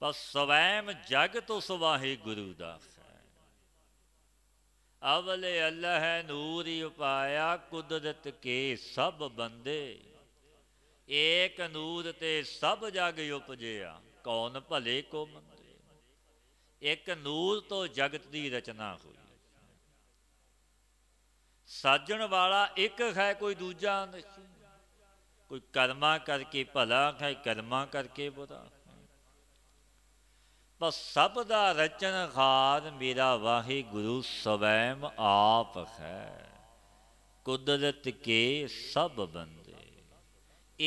ਬਸ ਸਵੈਮ ਜਗ ਤੋਂ ਸਵਾਹੀ ਗੁਰੂ ਦਾ ਅਵਲੇ ਅੱਲਾ ਹੈ ਨੂਰ ਹੀ ਉਪਾਇਆ ਕੁਦਰਤ ਕੇ ਸਭ ਬੰਦੇ ਏਕ ਨੂਰ ਤੇ ਸਭ ਜਗ ਉਪਜਿਆ ਕੌਣ ਭਲੇ ਕੋ ਮੰਦੇ ਇੱਕ ਨੂਰ ਤੋਂ ਜਗਤ ਦੀ ਰਚਨਾ ਹੋਈ ਸਾਜਣ ਵਾਲਾ ਇੱਕ ਹੈ ਕੋਈ ਦੂਜਾ ਨਹੀਂ ਕੋਈ ਕਰਮਾ ਕਰਕੇ ਭਲਾ ਹੈ ਕਰਮਾ ਕਰਕੇ ਬੁਰਾ ਪਰ ਸਭ ਦਾ ਰਚਨਹਾਰ ਮੇਰਾ ਵਾਹਿਗੁਰੂ ਸਵੈਮ ਆਪ ਹੈ ਕੁਦਰਤ ਕੇ ਸਭ ਬੰਦੇ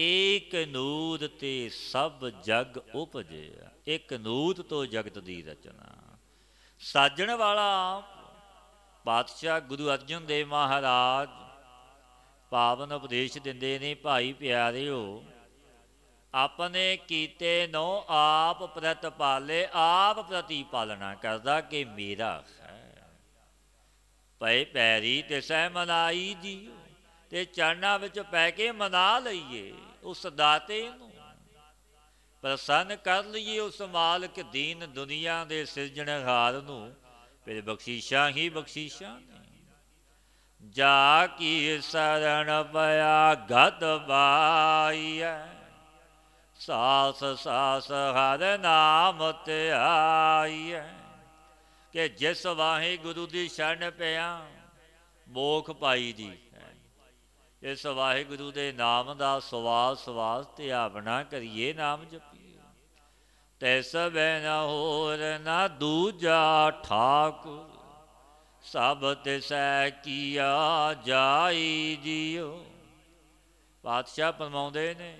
ਏਕ ਨੂਰ ਤੇ ਸਭ ਜਗ ਉਪਜੇ ਇੱਕ ਨੂਰ ਤੋਂ ਜਗਤ ਦੀ ਰਚਨਾ ਸਾਜਣ ਵਾਲਾ ਪਾਤਸ਼ਾਹ ਗੁਰੂ ਅਰਜਨ ਦੇਵ ਮਹਾਰਾਜ ਪਾਵਨ ਉਪਦੇਸ਼ ਦਿੰਦੇ ਨੇ ਭਾਈ ਪਿਆਰਿਓ ਆਪਣੇ ਕੀਤੇ ਨੂੰ ਆਪ ਪ੍ਰਤਪਾਲੇ ਆਪ ਪ੍ਰਤੀਪਾਲਣਾ ਕਰਦਾ ਕਿ ਮੇਰਾ ਹੈ ਪੈ ਪੈਰੀ ਤੇ ਸਹਿ ਮਨਾਈ ਦੀ ਤੇ ਚਾਨਾ ਵਿੱਚ ਪੈ ਕੇ ਮਨਾ ਲਈਏ ਉਸ ਦਾਤੇ ਨੂੰ ਪ੍ਰਸੰਨ ਕਰ ਲਈਏ ਉਸ ਮਾਲਕ ਦੀਨ ਦੁਨੀਆ ਦੇ ਸਿਰਜਣਹਾਰ ਨੂੰ ਫਿਰ ਬਖਸ਼ੀਸ਼ਾਂ ਹੀ ਬਖਸ਼ੀਸ਼ਾਂ ਨੇ ਜਾ ਕੀ ਸਰਣ ਪਿਆ ਗਦ ਬਾਈਐ ਸਾਸ ਸਾਸ ਹਰ ਨਾਮ ਧਿਆਈਐ ਕਿ ਜਿਸ ਵਾਹੀ ਗੁਰੂ ਦੀ ਸ਼ਰਨ ਪਿਆ ਮੋਖ ਪਾਈ ਦੀ ਇਸ ਵਾਹਿਗੁਰੂ ਦੇ ਨਾਮ ਦਾ ਸਵਾਸ ਸਵਾਸ ਤੇ ਆਪਣਾ ਕਰੀਏ ਨਾਮ ਜਪੀਏ ਤੈਸ ਬੈ ਨਾ ਹੋਰ ਨਾ ਦੂਜਾ ਠਾਕੁਰ ਸਭ ਤਿਸੈ ਕੀਆ ਜਾਈ ਜਿਉ ਪਾਤਸ਼ਾਹ ਪਰਮਾਉਂਦੇ ਨੇ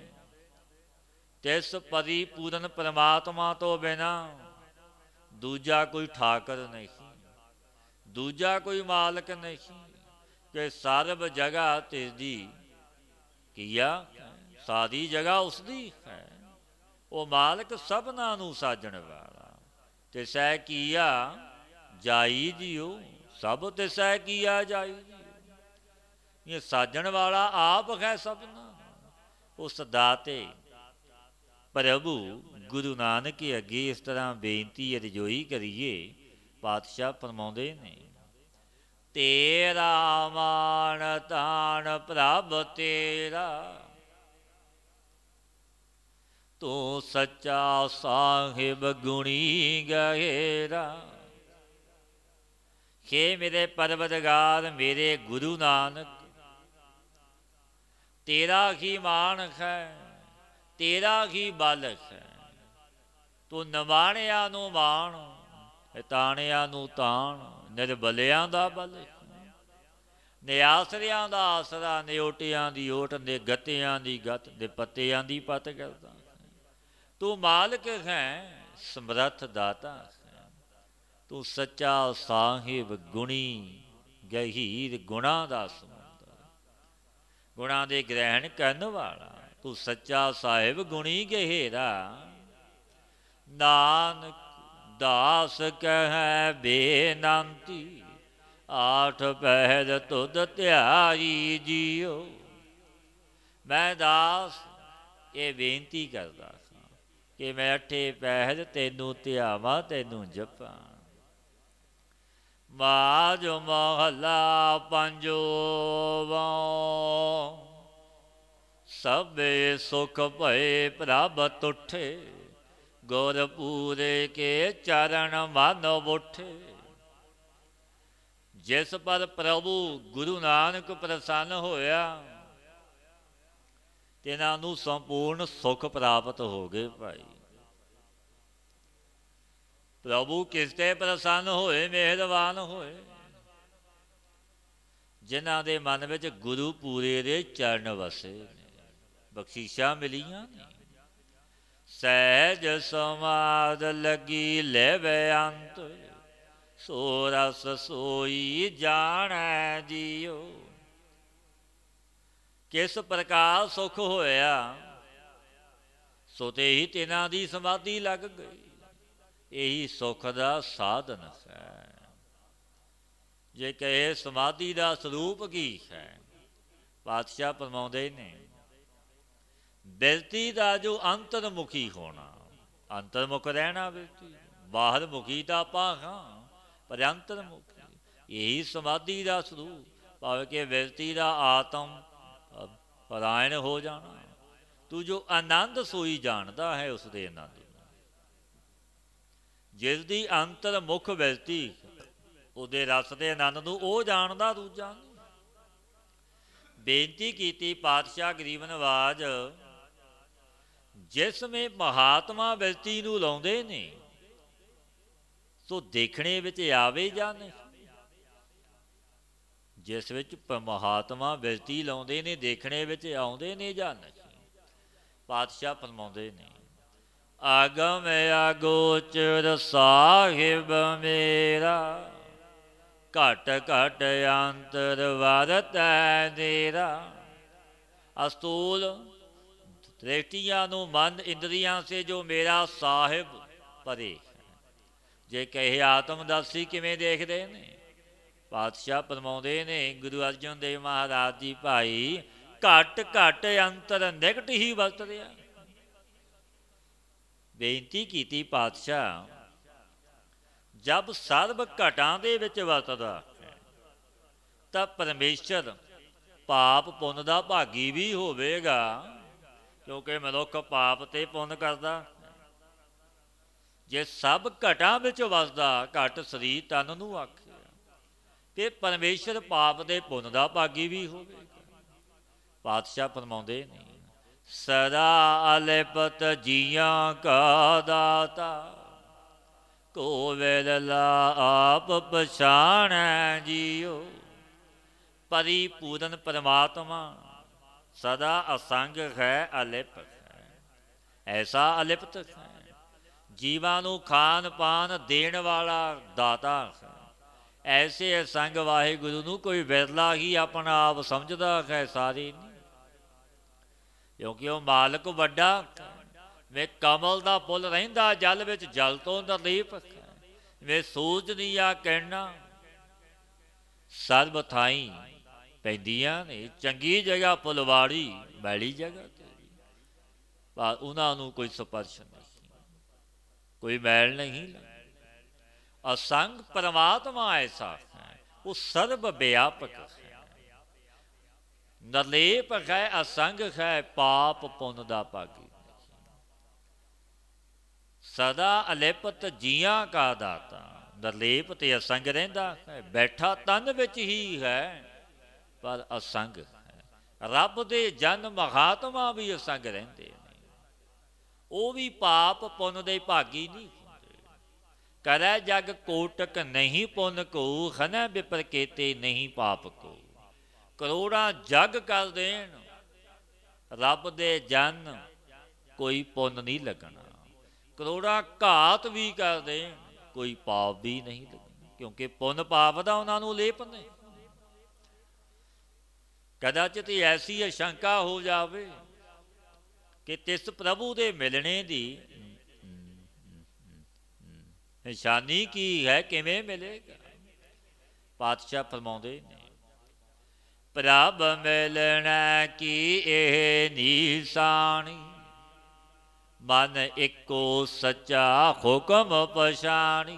ਤਿਸ ਪਰਿਪੂਰਨ ਪਰਮਾਤਮਾ ਤੋਂ ਬਿਨਾ ਦੂਜਾ ਕੋਈ ਠਾਕਰ ਨਹੀਂ ਦੂਜਾ ਕੋਈ ਮਾਲਕ ਨਹੀਂ ਕਿ ਸਰਬ ਜਗ੍ਹਾ ਦੀ ਕੀਆ ਜਗਾ ਉਸ ਦੀ ਹੈ ਉਹ ਮਾਲਕ ਸਭਨਾਂ ਨੂੰ ਸਾਜਣ ਵਾਲਾ ਤੇ ਸਹਿ ਕੀਆ ਜਾਈ ਜਿਉ ਸਭ ਤੇ ਸਹਿ ਕੀਆ ਜਾਈ ਇਹ ਸਾਜਣ ਵਾਲਾ ਆਪ ਹੈ ਸਭਨਾਂ ਉਸ ਦਾਤੇ ਪ੍ਰਭੂ ਗੁਰੂ ਨਾਨਕ ਅੱਗੇ ਇਸ ਤਰ੍ਹਾਂ ਬੇਨਤੀ ਅਰਜ਼ੋਈ ਕਰੀਏ ਪਾਤਸ਼ਾਹ ਫਰਮਾਉਂਦੇ ਨੇ ਤੇਰਾ ਮਾਨ ਤਾਨ ਪ੍ਰਭ ਤੇਰਾ ਤੂੰ ਸੱਚਾ ਸਾਹਿਬ ਗੁਣੀ ਗਹਿਰਾ ਖੇ ਮੇਰੇ ਪਰਵਦਗਾਰ ਮੇਰੇ ਗੁਰੂ ਨਾਨਕ ਤੇਰਾ ਕੀ ਮਾਨ ਹੈ ਤੇਰਾ ਕੀ ਬਾਲਕ ਹੈ ਤੂੰ ਨਵਾਣਿਆਂ ਨੂੰ ਮਾਣ ਤਾਣਿਆਂ ਨੂੰ ਤਾਣ ਨਿਰਬਲਿਆਂ ਦਾ ਬਲ ਨਿਆਸਰਿਆਂ ਦਾ ਆਸਰਾ ਨਿਓਟਿਆਂ ਦੀ ਓਟ ਦੇ ਗਤਿਆਂ ਦੀ ਗਤ ਦੇ ਪੱਤਿਆਂ ਦੀ ਪਤ ਕਰਦਾ ਤੂੰ ਮਾਲਕ ਹੈ ਸਮਰੱਥ ਦਾਤਾ ਤੂੰ ਸੱਚਾ ਸਾਹਿਬ ਗੁਣੀ ਗਹੀਰ ਗੁਣਾ ਦਾ ਸਮੁੰਦਰ ਗੁਣਾ ਦੇ ਗ੍ਰਹਿਣ ਕਰਨ ਵਾਲਾ ਤੂੰ ਸੱਚਾ ਸਾਹਿਬ ਗੁਣੀ ਗਹਿਰਾ ਨਾਨਕ ਦਾਸ ਕਹੈ ਬੇਨੰਤੀ ਆਠ ਪਹਿਦ ਤੁਧ ਧਿਆਈ ਜੀਓ ਮੈਂ ਦਾਸ ਇਹ ਬੇਨਤੀ ਕਰਦਾ ਸਾਂ ਕਿ ਮੈਂ ਅਠੇ ਪਹਿਦ ਤੈਨੂੰ ਧਿਆਵਾ ਤੈਨੂੰ ਜਪਾਂ ਬਾਜ ਮਹਲਾ ਪੰਜੋ ਵਾ ਸਭੇ ਸੁਖ ਭਏ ਪ੍ਰਭ ਤੁਠੇ ਗੁਰ ਪੂਰੇ ਕੇ ਚਰਨ ਮਨ ਉਠੇ ਜਿਸ ਪਰ ਪ੍ਰਭੂ ਗੁਰੂ ਨਾਨਕ ਪ੍ਰਸੰਨ ਹੋਇਆ ਤੇਨਾਂ ਨੂੰ ਸੰਪੂਰਨ ਸੁਖ ਪ੍ਰਾਪਤ ਹੋ ਗਏ ਭਾਈ ਪ੍ਰਭੂ ਕਿਸ ਤੇ ਪ੍ਰਸੰਨ ਹੋਏ ਮਿਹਰਬਾਨ ਹੋਏ ਜਿਨ੍ਹਾਂ ਦੇ ਮਨ ਵਿੱਚ ਗੁਰੂ ਪੂਰੇ ਦੇ ਚਰਨ ਵਸੇ ਬਖਸ਼ੀਸ਼ਾਂ ਮਿਲੀਆਂ ਨੇ ਸਹਿਜ ਸਮਾਦ ਲਗੀ ਲੈਵੇ ਅੰਤ ਸੋ ਰਸ ਸੋਈ ਜਾਣੈ ਜੀਓ ਕਿਸ ਪ੍ਰਕਾਰ ਸੁਖ ਹੋਇਆ ਸੋ ਤੇ ਹੀ ਤਿਨਾਂ ਦੀ ਸਮਾਧੀ ਲੱਗ ਗਈ ਇਹੀ ਸੁਖ ਦਾ ਸਾਧਨ ਹੈ ਜੇ ਕਹੇ ਸਮਾਧੀ ਦਾ ਸਰੂਪ ਕੀ ਹੈ ਪਾਤਸ਼ਾਹ ਪਰਮਾਉਂਦੇ ਨੇ ਬਿਰਤੀ ਦਾ ਜੋ ਅੰਤਰਮੁਖੀ ਹੋਣਾ ਅੰਤਰਮੁਖ ਰਹਿਣਾ ਬਿਰਤੀ ਬਾਹਰ ਮੁਖੀ ਤਾਂ ਆਪਾਂ ਹਾਂ ਪਰ ਅੰਤਰਮੁਖ ਇਹੀ ਸਮਾਧੀ ਦਾ ਸਰੂਪ ਭਾਵੇਂ ਕਿ ਬਿਰਤੀ ਦਾ ਆਤਮ ਪਰਾਇਣ ਹੋ ਜਾਣਾ ਤੂੰ ਜੋ ਆਨੰਦ ਸੋਈ ਜਾਣਦਾ ਹੈ ਉਸ ਦੇ ਆਨੰਦ ਜਿਸ ਦੀ ਅੰਤਰਮੁਖ ਬਿਰਤੀ ਉਹਦੇ ਰਸ ਦੇ ਆਨੰਦ ਨੂੰ ਉਹ ਜਾਣਦਾ ਦੂਜਾ ਬੇਨਤੀ ਕੀਤੀ ਪਾਤਸ਼ਾਹ ਗਰੀਬ ਨਵਾਜ਼ ਜਿਸ ਵਿੱਚ ਮਹਾਤਮਾ ਵਿਅਕਤੀ ਨੂੰ ਲਾਉਂਦੇ ਨੇ ਸੋ ਦੇਖਣੇ ਵਿੱਚ ਆਵੇ ਜਾਂ ਨਹੀਂ ਜਿਸ ਵਿੱਚ ਮਹਾਤਮਾ ਵਿਅਕਤੀ ਲਾਉਂਦੇ ਨੇ ਦੇਖਣੇ ਵਿੱਚ ਆਉਂਦੇ ਨੇ ਜਾਂ ਨਹੀਂ ਪਾਤਸ਼ਾਹ ਫਰਮਾਉਂਦੇ ਨੇ ਆਗਮ ਆਗੋਚਰ ਸਾਹਿਬ ਮੇਰਾ ਘਟ ਘਟ ਅੰਤਰ ਵਰਤੈ ਤੇਰਾ ਅਸਤੂਲ ਤ੍ਰਿਕਤੀਆਂ ਨੂੰ ਮਨ ਇੰਦਰੀਆਂ ਸੇ ਜੋ ਮੇਰਾ ਸਾਹਿਬ ਪਰੇ ਜੇ ਕਹੇ ਆਤਮ ਦਾਸੀ ਕਿਵੇਂ ਦੇਖਦੇ ਨੇ ਪਾਤਸ਼ਾਹ ਪਰਮਾਉਂਦੇ ਨੇ ਗੁਰੂ ਅਰਜਨ ਦੇਵ ਮਹਾਰਾਜ ਜੀ ਭਾਈ ਘਟ ਘਟ ਅੰਤਰ ਨਿਕਟ ਹੀ ਵਰਤ ਰਿਆ ਬੇਨਤੀ ਕੀਤੀ ਪਾਤਸ਼ਾਹ ਜਦ ਸਰਬ ਘਟਾਂ ਦੇ ਵਿੱਚ ਵਸਦਾ ਤਾਂ ਪਰਮੇਸ਼ਰ ਪਾਪ ਪੁੰਨ ਦਾ ਭਾਗੀ ਵੀ ਹੋਵੇਗਾ ਕਿਉਂਕਿ ਮਨੁੱਖ ਪਾਪ ਤੇ ਪੁੰਨ ਕਰਦਾ ਜੇ ਸਭ ਘਟਾਂ ਵਿੱਚ ਵਸਦਾ ਘਟ ਸਰੀਰ ਤਨ ਨੂੰ ਆਖਿਆ ਤੇ ਪਰਮੇਸ਼ਰ ਪਾਪ ਦੇ ਪੁੰਨ ਦਾ ਭਾਗੀ ਵੀ ਹੋਵੇ ਪਾਤਸ਼ਾਹ ਫਰਮਾਉਂਦੇ ਨੇ ਸਦਾ ਅਲਪਤ ਜੀਆਂ ਕਾ ਦਾਤਾ ਕੋ ਵੇਲਾ ਆਪ ਪਛਾਣੈ ਜੀਓ ਪਰਿਪੂਰਨ ਪਰਮਾਤਮਾ ਸਦਾ ਅਸੰਗ ਹੈ ਅਲਿਪ ਹੈ ਐਸਾ ਅਲਿਪਤ ਹੈ ਜੀਵਾਂ ਨੂੰ ਖਾਨ ਪਾਨ ਦੇਣ ਵਾਲਾ ਦਾਤਾ ਹੈ ਐਸੇ ਅਸੰਗ ਵਾਹਿਗੁਰੂ ਨੂੰ ਕੋਈ ਵਿਰਲਾ ਹੀ ਆਪਣਾ ਆਪ ਸਮਝਦਾ ਹੈ ਸਾਰੀ ਕਿਉਂਕਿ ਉਹ ਮਾਲਕ ਵੱਡਾ ਵੇ ਕਮਲ ਦਾ ਪੁੱਲ ਰਹਿੰਦਾ ਜਲ ਵਿੱਚ ਜਲ ਤੋਂ ਨਰਲੀਪ ਵੇ ਸੂਝ ਦੀ ਆ ਕਹਿਣਾ ਸਰਬ ਥਾਈ ਪੈਂਦੀਆਂ ਨੇ ਚੰਗੀ ਜਗ੍ਹਾ ਪੁਲਵਾੜੀ ਮੈਲੀ ਜਗ੍ਹਾ ਤੇਰੀ ਪਰ ਉਹਨਾਂ ਨੂੰ ਕੋਈ ਸਪਰਸ਼ ਨਹੀਂ ਕੋਈ ਮੈਲ ਨਹੀਂ ਅਸੰਗ ਪਰਮਾਤਮਾ ਐਸਾ ਹੈ ਉਹ ਸਰਬ ਵਿਆਪਕ ਹੈ ਨਰਲੇਪ ਹੈ ਅਸੰਗ ਹੈ ਪਾਪ ਪੁੰਨ ਦਾ ਪਾਗੀ ਸਦਾ ਅਲੇਪਤ ਜੀਆਂ ਕਾ ਦਾਤਾ ਨਰਲੇਪ ਤੇ ਅਸੰਗ ਰਹਿੰਦਾ ਹੈ ਬੈਠਾ ਤਨ ਵਿੱਚ ਹੀ ਹੈ ਪਰ ਅਸੰਗ ਰੱਬ ਦੇ ਜਨ ਮਹਾਤਮਾ ਵੀ ਅਸੰਗ ਰਹਿੰਦੇ ਨੇ ਉਹ ਵੀ ਪਾਪ ਪੁੰਨ ਦੇ ਭਾਗੀ ਨਹੀਂ ਕਰੈ ਜਗ ਕੋਟਕ ਨਹੀਂ ਪੁੰਨ ਕੋ ਖਨੈ ਬਿਪਰ ਕੇਤੇ ਨਹੀਂ ਪਾਪ ਕੋ ਕਰੋੜਾਂ ਜਗ ਕਰ ਦੇਣ ਰੱਬ ਦੇ ਜਨ ਕੋਈ ਪੁੰਨ ਨਹੀਂ ਲੱਗਣਾ ਕਰੋੜਾਂ ਘਾਤ ਵੀ ਕਰ ਦੇਣ ਕੋਈ ਪਾਪ ਵੀ ਨਹੀਂ ਲੱਗਣਾ ਕਿਉਂਕਿ ਪੁੰਨ ਪਾਪ ਦਾ ਉਹਨਾਂ ਨੂੰ ਲੇਪ ਨਹੀਂ ਕਦਾਚਿਤ ਐਸੀ ਅਸ਼ੰਕਾ ਹੋ ਜਾਵੇ ਕਿ ਤਿਸ ਪ੍ਰਭੂ ਦੇ ਮਿਲਣੇ ਦੀ ਨਿਸ਼ਾਨੀ ਕੀ ਹੈ ਕਿਵੇਂ ਮਿਲੇਗਾ ਪਾਤਸ਼ਾਹ ਫਰਮਾਉਂਦੇ ਨੇ ਪ੍ਰਭ ਮਿਲਣਾ ਕੀ ਇਹ ਨਿਸ਼ਾਨੀ ਮਨ ਇੱਕੋ ਸੱਚਾ ਹੁਕਮ ਪਛਾਣੀ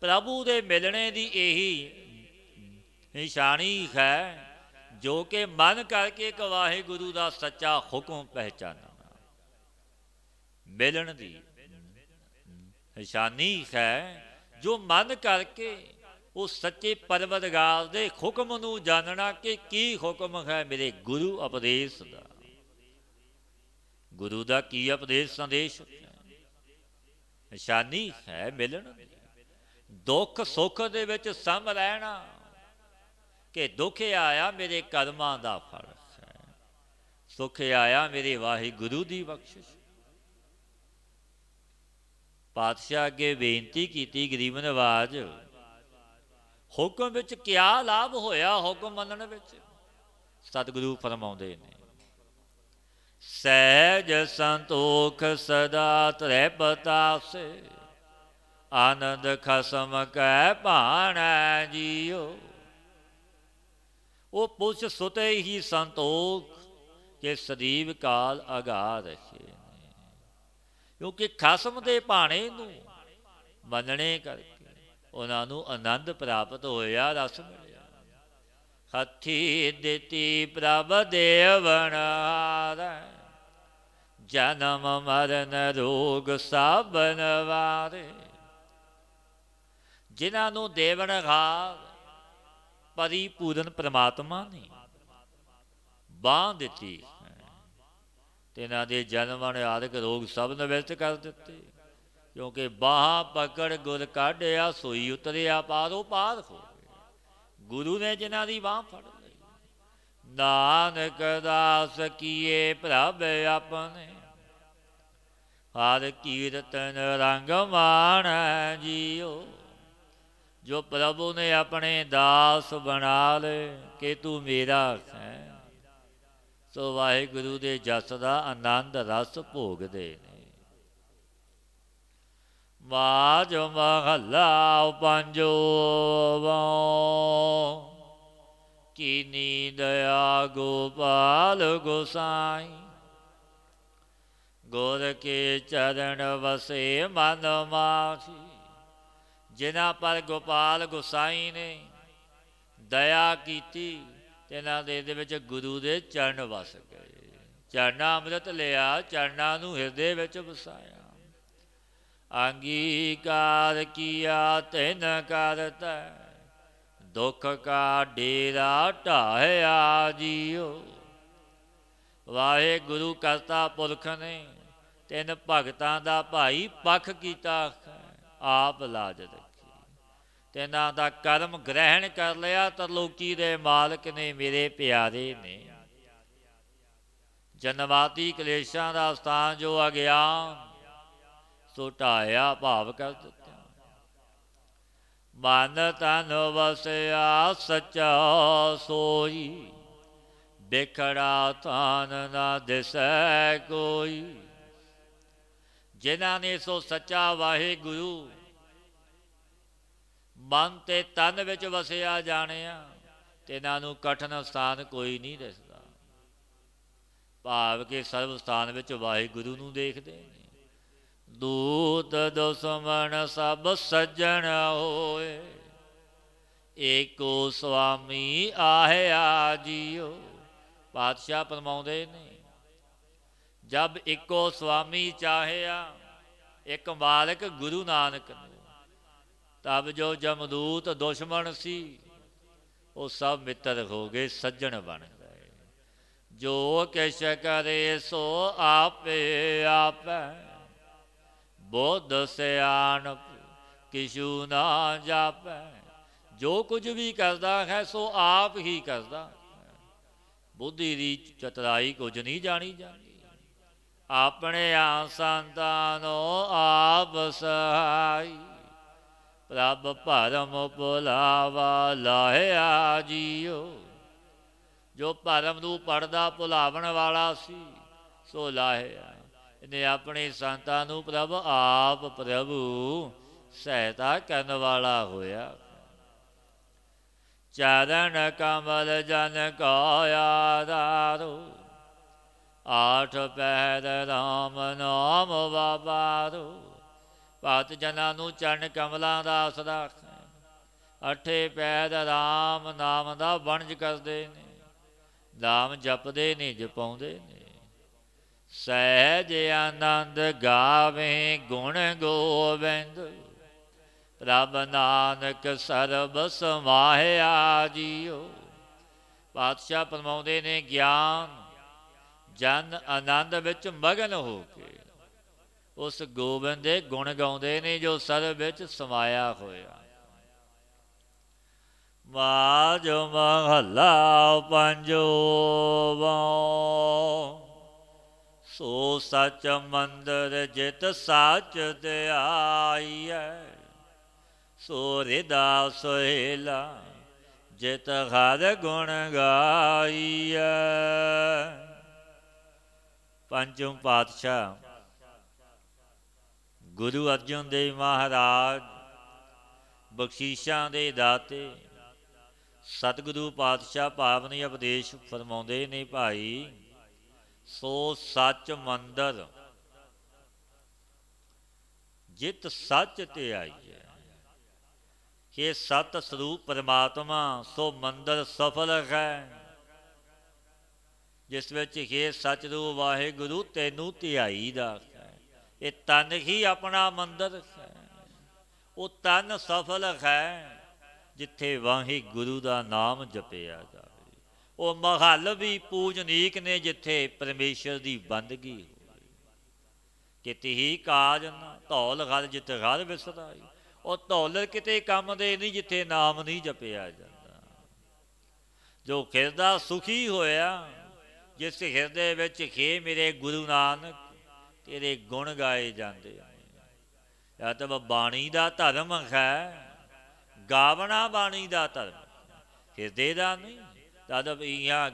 ਪ੍ਰਭੂ ਦੇ ਮਿਲਣੇ ਦੀ ਇਹੀ ਨਿਸ਼ਾਨੀ ਹੈ ਜੋ ਕਿ ਮਨ ਕਰਕੇ ਇੱਕ ਵਾਹਿਗੁਰੂ ਦਾ ਸੱਚਾ ਹੁਕਮ ਪਹਿਚਾਨਣਾ ਮਿਲਣ ਦੀ ਨਿਸ਼ਾਨੀ ਹੈ ਜੋ ਮਨ ਕਰਕੇ ਉਹ ਸੱਚੇ ਪਰਵਦਗਾਰ ਦੇ ਹੁਕਮ ਨੂੰ ਜਾਣਨਾ ਕਿ ਕੀ ਹੁਕਮ ਹੈ ਮੇਰੇ ਗੁਰੂ ਉਪਦੇਸ਼ ਦਾ ਗੁਰੂ ਦਾ ਕੀ ਉਪਦੇਸ਼ ਸੰਦੇਸ਼ ਨਿਸ਼ਾਨੀ ਹੈ ਮਿਲਣ ਦੀ ਦੁੱਖ ਸੁੱਖ ਦੇ ਵਿੱਚ ਸਮ ਰਹਿਣਾ ਕਿ ਦੁੱਖ ਆਇਆ ਮੇਰੇ ਕਦਮਾਂ ਦਾ ਫਲ ਹੈ ਸੁਖ ਆਇਆ ਮੇਰੇ ਵਾਹਿਗੁਰੂ ਦੀ ਬਖਸ਼ਿਸ਼ ਪਾਤਸ਼ਾਹ ਅੱਗੇ ਬੇਨਤੀ ਕੀਤੀ ਗਰੀਬ ਨਵਾਜ ਹੁਕਮ ਵਿੱਚ ਕਿਆ ਲਾਭ ਹੋਇਆ ਹੁਕਮ ਮੰਨਣ ਵਿੱਚ ਸਤਿਗੁਰੂ ਫਰਮਾਉਂਦੇ ਨੇ ਸਹਿਜ ਸੰਤੋਖ ਸਦਾ ਤ੍ਰੈ ਪਤਾਸੇ ਆਨੰਦ ਖਸਮ ਕੈ ਭਾਣੈ ਜੀਓ ਉਹ ਪੁੱਛ ਸੁਤੇ ਹੀ ਸੰਤੋਖ ਕੇ ਸਦੀਵ ਕਾਲ ਅਗਾ ਰਹੇ ਨੇ ਕਿਉਂਕਿ ਖਸਮ ਦੇ ਭਾਣੇ ਨੂੰ ਮੰਨਣੇ ਕਰਕੇ ਉਹਨਾਂ ਨੂੰ ਆਨੰਦ ਪ੍ਰਾਪਤ ਹੋਇਆ ਰਸ ਮਿਲਿਆ ਹੱਥੀ ਦਿੱਤੀ ਪ੍ਰਭ ਦੇਵਣ ਜਨਮ ਮਰਨ ਰੋਗ ਸਭ ਨਵਾਰੇ ਜਿਨ੍ਹਾਂ ਨੂੰ ਦੇਵਨ ਘਾਤ ਪਰਿਪੂਰਨ ਪ੍ਰਮਾਤਮਾ ਨੇ ਬਾਹ ਦਿੱਤੀ ਤੇ ਇਹਨਾਂ ਦੇ ਜਨਮ ਆਦਿਕ ਰੋਗ ਸਭ ਨਵਿਰਤ ਕਰ ਦਿੱਤੇ ਕਿਉਂਕਿ ਬਾਹ ਪਕੜ ਗੁਰ ਕਾਢਿਆ ਸੋਈ ਉਤਰਿਆ ਪਾਰੋ ਪਾਰ ਹੋ ਗੁਰੂ ਨੇ ਜਿਨ੍ਹਾਂ ਦੀ ਬਾਹ ਫੜ ਲਈ ਨਾਨਕ ਦਾਸ ਕੀਏ ਪ੍ਰਭ ਆਪਣੇ ਹਰ ਕੀਰਤਨ ਰੰਗ ਮਾਣ ਜੀਓ ਜੋ ਪ੍ਰਭੂ ਨੇ ਆਪਣੇ ਦਾਸ ਬਣਾ ਲੇ ਕਿ ਤੂੰ ਮੇਰਾ ਹੈ ਸੋ ਵਾਹਿਗੁਰੂ ਦੇ ਜਸ ਦਾ ਆਨੰਦ ਰਸ ਭੋਗਦੇ ਨੇ ਬਾਜ ਮਹੱਲਾ ਪੰਜੋ ਕੀਨੀ ਦਇਆ ਗੋਪਾਲ ਗੋਸਾਈ ਗੁਰ ਕੇ ਚਰਨ ਵਸੇ ਮਨ ਮਾਖੀ ਜਿਨ੍ਹਾਂ ਪਰ ਗੋਪਾਲ ਗੁਸਾਈ ਨੇ ਦਇਆ ਕੀਤੀ ਇਹਨਾਂ ਦੇ ਦੇ ਵਿੱਚ ਗੁਰੂ ਦੇ ਚਰਨ ਵਸ ਗਏ ਚਰਨਾ ਅੰਮ੍ਰਿਤ ਲਿਆ ਚਰਨਾ ਨੂੰ ਹਿਰਦੇ ਵਿੱਚ ਵਸਾਇਆ ਅੰਗੀਕਾਰ ਕੀਆ ਤੈਨ ਕਰਤਾ ਦੁੱਖ ਕਾ ਡੇਰਾ ਢਾਹਿਆ ਜੀਓ ਵਾਹਿਗੁਰੂ ਕਰਤਾ ਪੁਰਖ ਨੇ ਤਿੰਨ ਭਗਤਾਂ ਦਾ ਭਾਈ ਪਖ ਕੀਤਾ ਆਪ ਲਾਜਦੇ ਤਿੰਨਾਂ ਦਾ ਕਰਮ ਗ੍ਰਹਿਣ ਕਰ ਲਿਆ ਤਰਲੋਕੀ ਦੇ ਮਾਲਕ ਨੇ ਮੇਰੇ ਪਿਆਰੇ ਨੇ ਜਨਵਾਤੀ ਕਲੇਸ਼ਾਂ ਦਾ ਸਥਾਨ ਜੋ ਆ ਸੋ ਢਾਇਆ ਭਾਵ ਕਰ ਦਿੱਤਾ ਮਨ ਤਨ ਵਸਿਆ ਸਚਾ ਸੋਈ ਦੇਖੜਾ ਤਾਨ ਨਾ ਦਿਸੈ ਕੋਈ ਜਿਨ੍ਹਾਂ ਨੇ ਸੋ ਸੱਚਾ ਵਾਹਿਗੁਰੂ ਮਨ ਤੇ ਤਨ ਵਿੱਚ ਵਸਿਆ ਜਾਣਿਆ ਇਹਨਾਂ ਨੂੰ ਕਠਨ ਸਥਾਨ ਕੋਈ ਨਹੀਂ ਦਿਸਦਾ ਭਾਵ ਕਿ ਸਰਬ ਸਥਾਨ ਵਿੱਚ ਵਾਹਿਗੁਰੂ ਨੂੰ ਦੇਖਦੇ ਨੇ ਦੂਤ ਦਸਮਣ ਸਭ ਸੱਜਣ ਹੋਏ ਏਕੋ ਸੁਆਮੀ ਆਹਿਆ ਜੀਓ ਪਾਤਸ਼ਾਹ ਪਰਮਾਉਂਦੇ ਨੇ ਜਦ ਇੱਕੋ ਸੁਆਮੀ ਚਾਹਿਆ ਇੱਕ ਮਾਲਕ ਗੁਰੂ ਨਾਨਕ ਨੇ ਤਬ ਜੋ ਜਮਦੂਤ ਦੁਸ਼ਮਣ ਸੀ ਉਹ ਸਭ ਮਿੱਤਰ ਹੋ ਗਏ ਸੱਜਣ ਬਣ ਗਏ ਜੋ ਕਿਛ ਕਰੇ ਸੋ ਆਪੇ ਆਪੈ ਬੋਧ ਸਿਆਣ ਕਿਛੂ ਨਾ ਜਾਪੈ ਜੋ ਕੁਝ ਵੀ ਕਰਦਾ ਹੈ ਸੋ ਆਪ ਹੀ ਕਰਦਾ ਬੁੱਧੀ ਦੀ ਚਤਰਾਈ ਕੁਝ ਨਹੀਂ ਜਾਣੀ ਜਾਂਦੀ ਆਪਣੇ ਆ ਨੋ ਆਪ ਸਹਾਈ ਪ੍ਰਭ ਭਰਮ ਭੁਲਾਵਾ ਲਾਹਿਆ ਜੀਓ ਜੋ ਭਰਮ ਨੂੰ ਪੜਦਾ ਭੁਲਾਵਣ ਵਾਲਾ ਸੀ ਸੋ ਲਾਹਿਆ ਇਹਨੇ ਆਪਣੇ ਸੰਤਾਂ ਨੂੰ ਪ੍ਰਭ ਆਪ ਪ੍ਰਭੂ ਸਹਿਤਾ ਕਰਨ ਵਾਲਾ ਹੋਇਆ ਚਰਨ ਕਮਲ ਜਨ ਕਾ ਆਧਾਰੋ ਆਠ ਪਹਿਰ ਰਾਮ ਨਾਮ ਵਾਪਾਰੋ ਭਗਤ ਜਨਾਂ ਨੂੰ ਚਰਨ ਕਮਲਾਂ ਦਾ ਆਸਰਾ ਅਠੇ ਪੈਦ ਰਾਮ ਨਾਮ ਦਾ ਵਣਜ ਕਰਦੇ ਨੇ ਨਾਮ ਜਪਦੇ ਨੇ ਜਪਾਉਂਦੇ ਨੇ ਸਹਿਜ ਆਨੰਦ ਗਾਵੇ ਗੁਣ ਗੋਵਿੰਦ ਰਬ ਨਾਨਕ ਸਰਬ ਸਮਾਹਿਆ ਜੀਓ ਪਾਤਸ਼ਾਹ ਪਰਮਾਉਂਦੇ ਨੇ ਗਿਆਨ ਜਨ ਆਨੰਦ ਵਿੱਚ ਮਗਨ ਹੋ ਕੇ ਉਸ ਗੋਬਿੰਦ ਦੇ ਗੁਣ ਗਾਉਂਦੇ ਨੇ ਜੋ ਸਦ ਵਿੱਚ ਸਮਾਇਆ ਹੋਇਆ ਮਾਜ ਮਹੱਲਾ ਪੰਜੋ ਸੋ ਸੱਚ ਮੰਦਰ ਜਿਤ ਸਾਚ ਧਿਆਈਐ ਸੋ ਰਿਦਾ ਸੋਹਿਲਾ ਜਿਤ ਹਰ ਗੁਣ ਗਾਈਐ ਪੰਜੋਂ ਪਾਤਸ਼ਾਹ ਗੁਰੂ ਅਰਜਨ ਦੇਵ ਮਹਾਰਾਜ ਬਖਸ਼ੀਸ਼ਾਂ ਦੇ ਦਾਤੇ ਸਤਿਗੁਰੂ ਪਾਤਸ਼ਾਹ ਪਾਵਨੀ ਉਪਦੇਸ਼ ਫਰਮਾਉਂਦੇ ਨੇ ਭਾਈ ਸੋ ਸੱਚ ਮੰਦਰ ਜਿਤ ਸੱਚ ਤੇ ਆਈਏ ਕਿ ਸਤ ਸਰੂਪ ਪਰਮਾਤਮਾ ਸੋ ਮੰਦਰ ਸਫਲ ਹੈ ਜਿਸ ਵਿੱਚ ਇਹ ਸੱਚ ਰੂਪ ਵਾਹਿਗੁਰੂ ਤੈਨੂੰ ਧਿਆਈ ਦਾ ਇਹ ਤਨ ਹੀ ਆਪਣਾ ਮੰਦਰ ਹੈ ਉਹ ਤਨ ਸਫਲ ਹੈ ਜਿੱਥੇ ਵਾਹੀ ਗੁਰੂ ਦਾ ਨਾਮ ਜਪਿਆ ਜਾਵੇ ਉਹ ਮਹੱਲ ਵੀ ਪੂਜਨੀਕ ਨੇ ਜਿੱਥੇ ਪਰਮੇਸ਼ਰ ਦੀ ਬੰਦਗੀ ਹੋਵੇ ਕਿਤੇ ਹੀ ਕਾਜ ਨਾ ਧੌਲ ਗਲ ਜਿਤ ਗਲ ਵਿਸਦਾ ਉਹ ਧੌਲ ਕਿਤੇ ਕੰਮ ਦੇ ਨਹੀਂ ਜਿੱਥੇ ਨਾਮ ਨਹੀਂ ਜਪਿਆ ਜਾਂਦਾ ਜੋ ਖਿਰਦਾ ਸੁਖੀ ਹੋਇਆ ਜਿਸ ਹਿਰਦੇ ਵਿੱਚ ਖੇ ਮੇਰੇ ਗੁਰੂ ਨਾਨਕ ਇਹਦੇ ਗੁਣ ਗਾਏ ਜਾਂਦੇ ਜਾਂ ਤਾਂ ਬਾਣੀ ਦਾ ਧਰਮ ਹੈ ਗਾਵਣਾ ਬਾਣੀ ਦਾ ਧਰਮ ਹਿਰਦੇ ਦਾ ਨਹੀਂ ਤਦ ਇਹਾਂ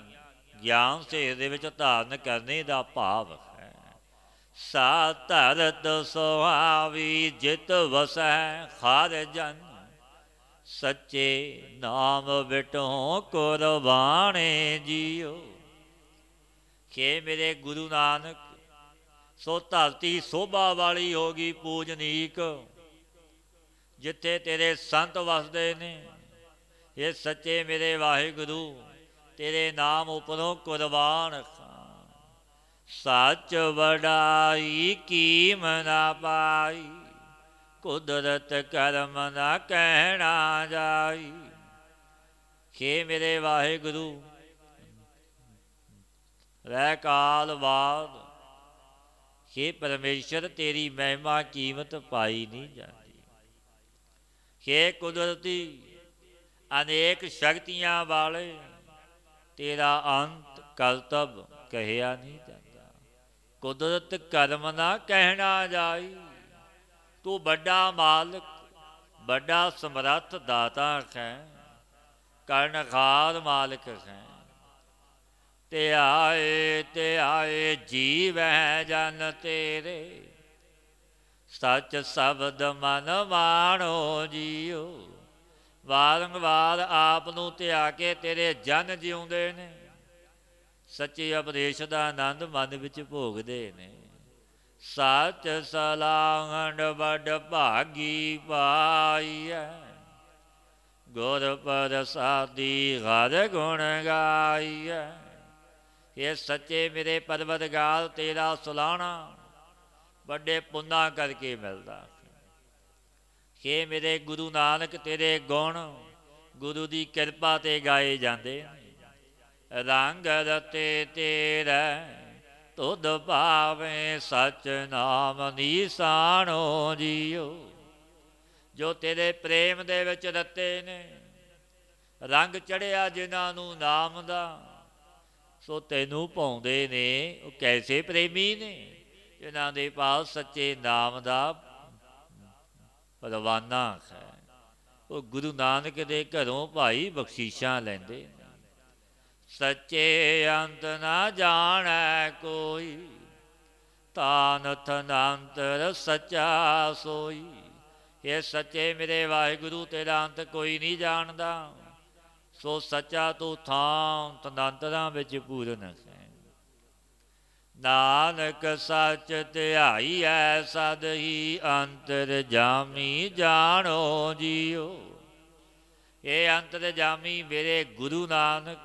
ਗਿਆਨ ਸੇ ਇਹਦੇ ਵਿੱਚ ਧਾਰਨ ਕਰਨੇ ਦਾ ਭਾਵ ਹੈ ਸਾ ਧਰਤ ਸੁਹਾਵੀ ਜਿਤ ਵਸੈ ਖਾਰ ਜਨ ਸੱਚੇ ਨਾਮ ਵਿਟੋ ਕੁਰਬਾਨੇ ਜੀਓ ਕੇ ਮੇਰੇ ਗੁਰੂ ਨਾਨਕ ਸੋ ਧਰਤੀ ਸੋਭਾ ਵਾਲੀ ਹੋ ਗਈ ਪੂਜਨੀਕ ਜਿੱਥੇ ਤੇਰੇ ਸੰਤ ਵਸਦੇ ਨੇ ਇਹ ਸੱਚੇ ਮੇਰੇ ਵਾਹਿਗੁਰੂ ਤੇਰੇ ਨਾਮ ਉਪਰੋਂ ਕੁਰਬਾਨ ਸੱਚ ਵਡਾਈ ਕੀ ਮਨਾ ਪਾਈ ਕੁਦਰਤ ਕਰਮ ਨਾ ਕਹਿਣਾ ਜਾਈ ਖੇ ਮੇਰੇ ਵਾਹਿਗੁਰੂ ਰਹਿ ਕਾਲ ਬਾਦ ਕਿ ਪਰਮੇਸ਼ਰ ਤੇਰੀ ਮਹਿਮਾ ਕੀਮਤ ਪਾਈ ਨਹੀਂ ਜਾਂਦੀ हे ਕੁਦਰਤੀ ਅਨੇਕ ਸ਼ਕਤੀਆਂ ਵਾਲੇ ਤੇਰਾ ਅੰਤ ਕਰਤਬ ਕਹਿਆ ਨਹੀਂ ਜਾਂਦਾ ਕੁਦਰਤ ਕਰਮ ਨਾ ਕਹਿਣਾ ਜਾਈ ਤੂੰ ਵੱਡਾ ਮਾਲਕ ਵੱਡਾ ਸਮਰੱਥ ਦਾਤਾ ਹੈ ਕਰਨਖਾਰ ਮਾਲਕ ਹੈ ਧਿਆਏ ਧਿਆਏ ਜੀਵ ਹੈ ਜਨ ਤੇਰੇ ਸੱਚ ਸ਼ਬਦ ਮਨ ਮਾਣੋ ਜੀਓ ਵਾਰੰਗਵਾਰ ਆਪ ਨੂੰ ਧਿਆ ਕੇ ਤੇਰੇ ਜਨ ਜਿਉਂਦੇ ਨੇ ਸੱਚੇ ਉਪਦੇਸ਼ ਦਾ ਆਨੰਦ ਮਨ ਵਿੱਚ ਭੋਗਦੇ ਨੇ ਸੱਚ ਸਲਾਹੰਡ ਵੱਡ ਭਾਗੀ ਪਾਈਐ ਗੁਰ ਪ੍ਰਸਾਦੀ ਗਾਦੇ ਗੁਣ ਗਾਈਐ ਇਹ ਸੱਚੇ ਮੇਰੇ ਪਰਵਦਗਾਰ ਤੇਰਾ ਸੁਲਾਣਾ ਵੱਡੇ ਪੁੰਨਾ ਕਰਕੇ ਮਿਲਦਾ ਹੇ ਮੇਰੇ ਗੁਰੂ ਨਾਨਕ ਤੇਰੇ ਗੁਣ ਗੁਰੂ ਦੀ ਕਿਰਪਾ ਤੇ ਗਾਏ ਜਾਂਦੇ ਰੰਗ ਰਤੇ ਤੇਰਾ ਤੁਦ ਭਾਵੇਂ ਸਚ ਨਾਮ ਨਿਸਾਣੋ ਜੀਓ ਜੋ ਤੇਰੇ ਪ੍ਰੇਮ ਦੇ ਵਿੱਚ ਰਤੇ ਨੇ ਰੰਗ ਚੜਿਆ ਜਿਨ੍ਹਾਂ ਨੂੰ ਨਾਮ ਦਾ ਸੋ ਤੈਨੂੰ ਭਾਉਂਦੇ ਨੇ ਉਹ ਕੈਸੇ ਪ੍ਰੇਮੀ ਨੇ ਜਿਨ੍ਹਾਂ ਦੇ ਪਾਸ ਸੱਚੇ ਨਾਮ ਦਾ ਪਰਵਾਨਾ ਹੈ ਉਹ ਗੁਰੂ ਨਾਨਕ ਦੇ ਘਰੋਂ ਭਾਈ ਬਖਸ਼ੀਸ਼ਾਂ ਲੈਂਦੇ ਸੱਚੇ ਅੰਤ ਨਾ ਜਾਣੈ ਕੋਈ ਤਾਨਥ ਅੰਤ ਸਚਾ ਸੋਈ ਇਹ ਸੱਚੇ ਮੇਰੇ ਵਾਹਿਗੁਰੂ ਤੇਰਾ ਅੰਤ ਕੋਈ ਨਹੀਂ ਜਾਣਦਾ ਸੋ ਸੱਚਾ ਤੂੰ ਥਾਂ ਤਨੰਦਰਾਂ ਵਿੱਚ ਪੂਰਨ ਹੈ ਨਾਨਕ ਸੱਚ ਧਿਆਈ ਐ ਸਦ ਹੀ ਅੰਤਰ ਜਾਮੀ ਜਾਣੋ ਜੀਓ ਇਹ ਅੰਤਰ ਜਾਮੀ ਮੇਰੇ ਗੁਰੂ ਨਾਨਕ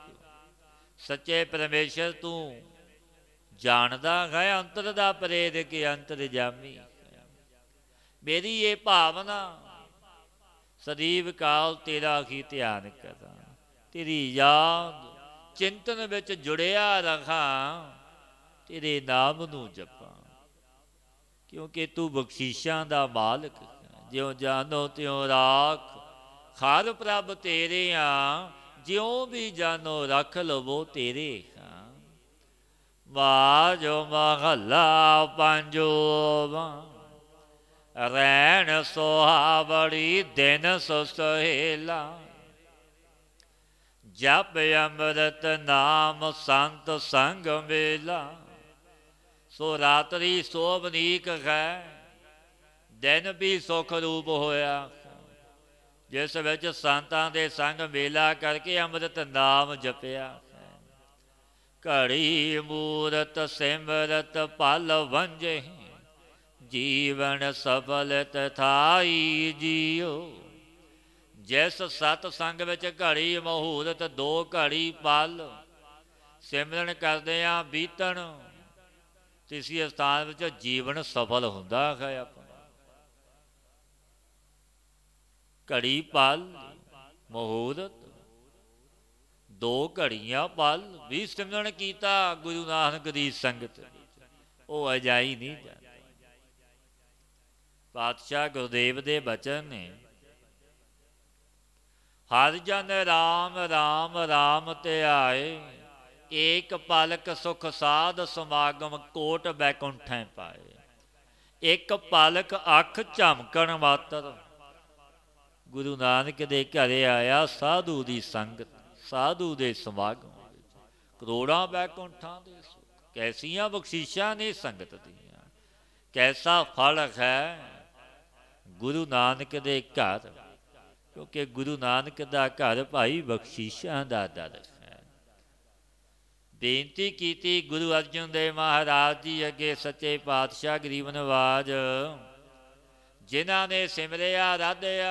ਸੱਚੇ ਪਰਮੇਸ਼ਰ ਤੂੰ ਜਾਣਦਾ ਹੈ ਅੰਤਰ ਦਾ ਪ੍ਰੇਦ ਕਿ ਅੰਤਰ ਜਾਮੀ ਮੇਰੀ ਇਹ ਭਾਵਨਾ ਸਦੀਵ ਕਾਲ ਤੇਰਾ ਹੀ ਧਿਆਨ ਕਰਾਂ ਤੇਰੀ ਯਾਦ ਚਿੰਤਨ ਵਿੱਚ ਜੁੜਿਆ ਰਖਾਂ ਤੇਰੇ ਨਾਮ ਨੂੰ ਜਪਾਂ ਕਿਉਂਕਿ ਤੂੰ ਬਖਸ਼ੀਸ਼ਾਂ ਦਾ ਮਾਲਕ ਜਿਉ ਜਾਣੋ ਤਿਉ ਰਾਖ ਖਾਲ ਪ੍ਰਭ ਤੇਰੇ ਆ ਜਿਉ ਵੀ ਜਾਨੋ ਰੱਖ ਲਵੋ ਤੇਰੇ ਵਾਜੋ ਮਹਲਾ ਪੰਜੋ ਰਹਿਣ ਬੜੀ ਦਿਨ ਸੋ ਜਪ ਅੰਮ੍ਰਿਤ ਨਾਮ ਸੰਤ ਸੰਗ ਮੇਲਾ ਸੋ ਰਾਤਰੀ ਸੋ ਬਨੀਕ ਹੈ ਦਿਨ ਵੀ ਸੁਖ ਰੂਪ ਹੋਇਆ ਜਿਸ ਵਿੱਚ ਸੰਤਾਂ ਦੇ ਸੰਗ ਮੇਲਾ ਕਰਕੇ ਅੰਮ੍ਰਿਤ ਨਾਮ ਜਪਿਆ ਘੜੀ ਮੂਰਤ ਸਿਮਰਤ ਪਲ ਵੰਜੇ ਜੀਵਨ ਸਫਲ ਤਥਾਈ ਜੀਓ ਜਿਸ ਸਤ ਸੰਗ ਵਿੱਚ ਘੜੀ ਮਹੂਰਤ ਦੋ ਘੜੀ ਪਲ ਸਿਮਰਨ ਕਰਦੇ ਆ ਬੀਤਣ ਤਿਸੀ ਅਸਥਾਨ ਵਿੱਚ ਜੀਵਨ ਸਫਲ ਹੁੰਦਾ ਹੈ ਆਪਣਾ ਘੜੀ ਪਲ ਮਹੂਰਤ ਦੋ ਘੜੀਆਂ ਪਲ ਵੀ ਸਿਮਰਨ ਕੀਤਾ ਗੁਰੂ ਨਾਨਕ ਦੀ ਸੰਗਤ ਉਹ ਅਜਾਈ ਨਹੀਂ ਜਾਂਦਾ ਪਾਤਸ਼ਾਹ ਗੁਰਦੇਵ ਦੇ ਬਚਨ ਨੇ ਹਰ ਜਨ ਰਾਮ ਰਾਮ ਰਾਮ ਧਿਆਏ ਏਕ ਪਲਕ ਸੁਖ ਸਾਧ ਸਮਾਗਮ ਕੋਟ ਬੈਕੁੰਠੈ ਪਾਏ ਇੱਕ ਪਲਕ ਅੱਖ ਝਮਕਣ ਮਾਤਰ ਗੁਰੂ ਨਾਨਕ ਦੇ ਘਰੇ ਆਇਆ ਸਾਧੂ ਦੀ ਸੰਗਤ ਸਾਧੂ ਦੇ ਸਮਾਗਮ ਕਰੋੜਾਂ ਬੈਕੁੰਠਾਂ ਦੇ ਸੁਖ ਕੈਸੀਆਂ ਬਖਸ਼ੀਸ਼ਾਂ ਨੇ ਸੰਗਤ ਦੀਆਂ ਕੈਸਾ ਫਲ ਹੈ ਗੁਰੂ ਨਾਨਕ ਦੇ ਘਰ ਕਿਉਂਕਿ ਗੁਰੂ ਨਾਨਕ ਦਾ ਘਰ ਭਾਈ ਬਖਸ਼ੀਸ਼ਾਂ ਦਾ ਦਰ ਹੈ ਬੇਨਤੀ ਕੀਤੀ ਗੁਰੂ ਅਰਜਨ ਦੇਵ ਮਹਾਰਾਜ ਜੀ ਅੱਗੇ ਸੱਚੇ ਪਾਤਸ਼ਾਹ ਗਰੀਬ ਨਵਾਜ ਜਿਨ੍ਹਾਂ ਨੇ ਸਿਮਰਿਆ ਰਾਧਿਆ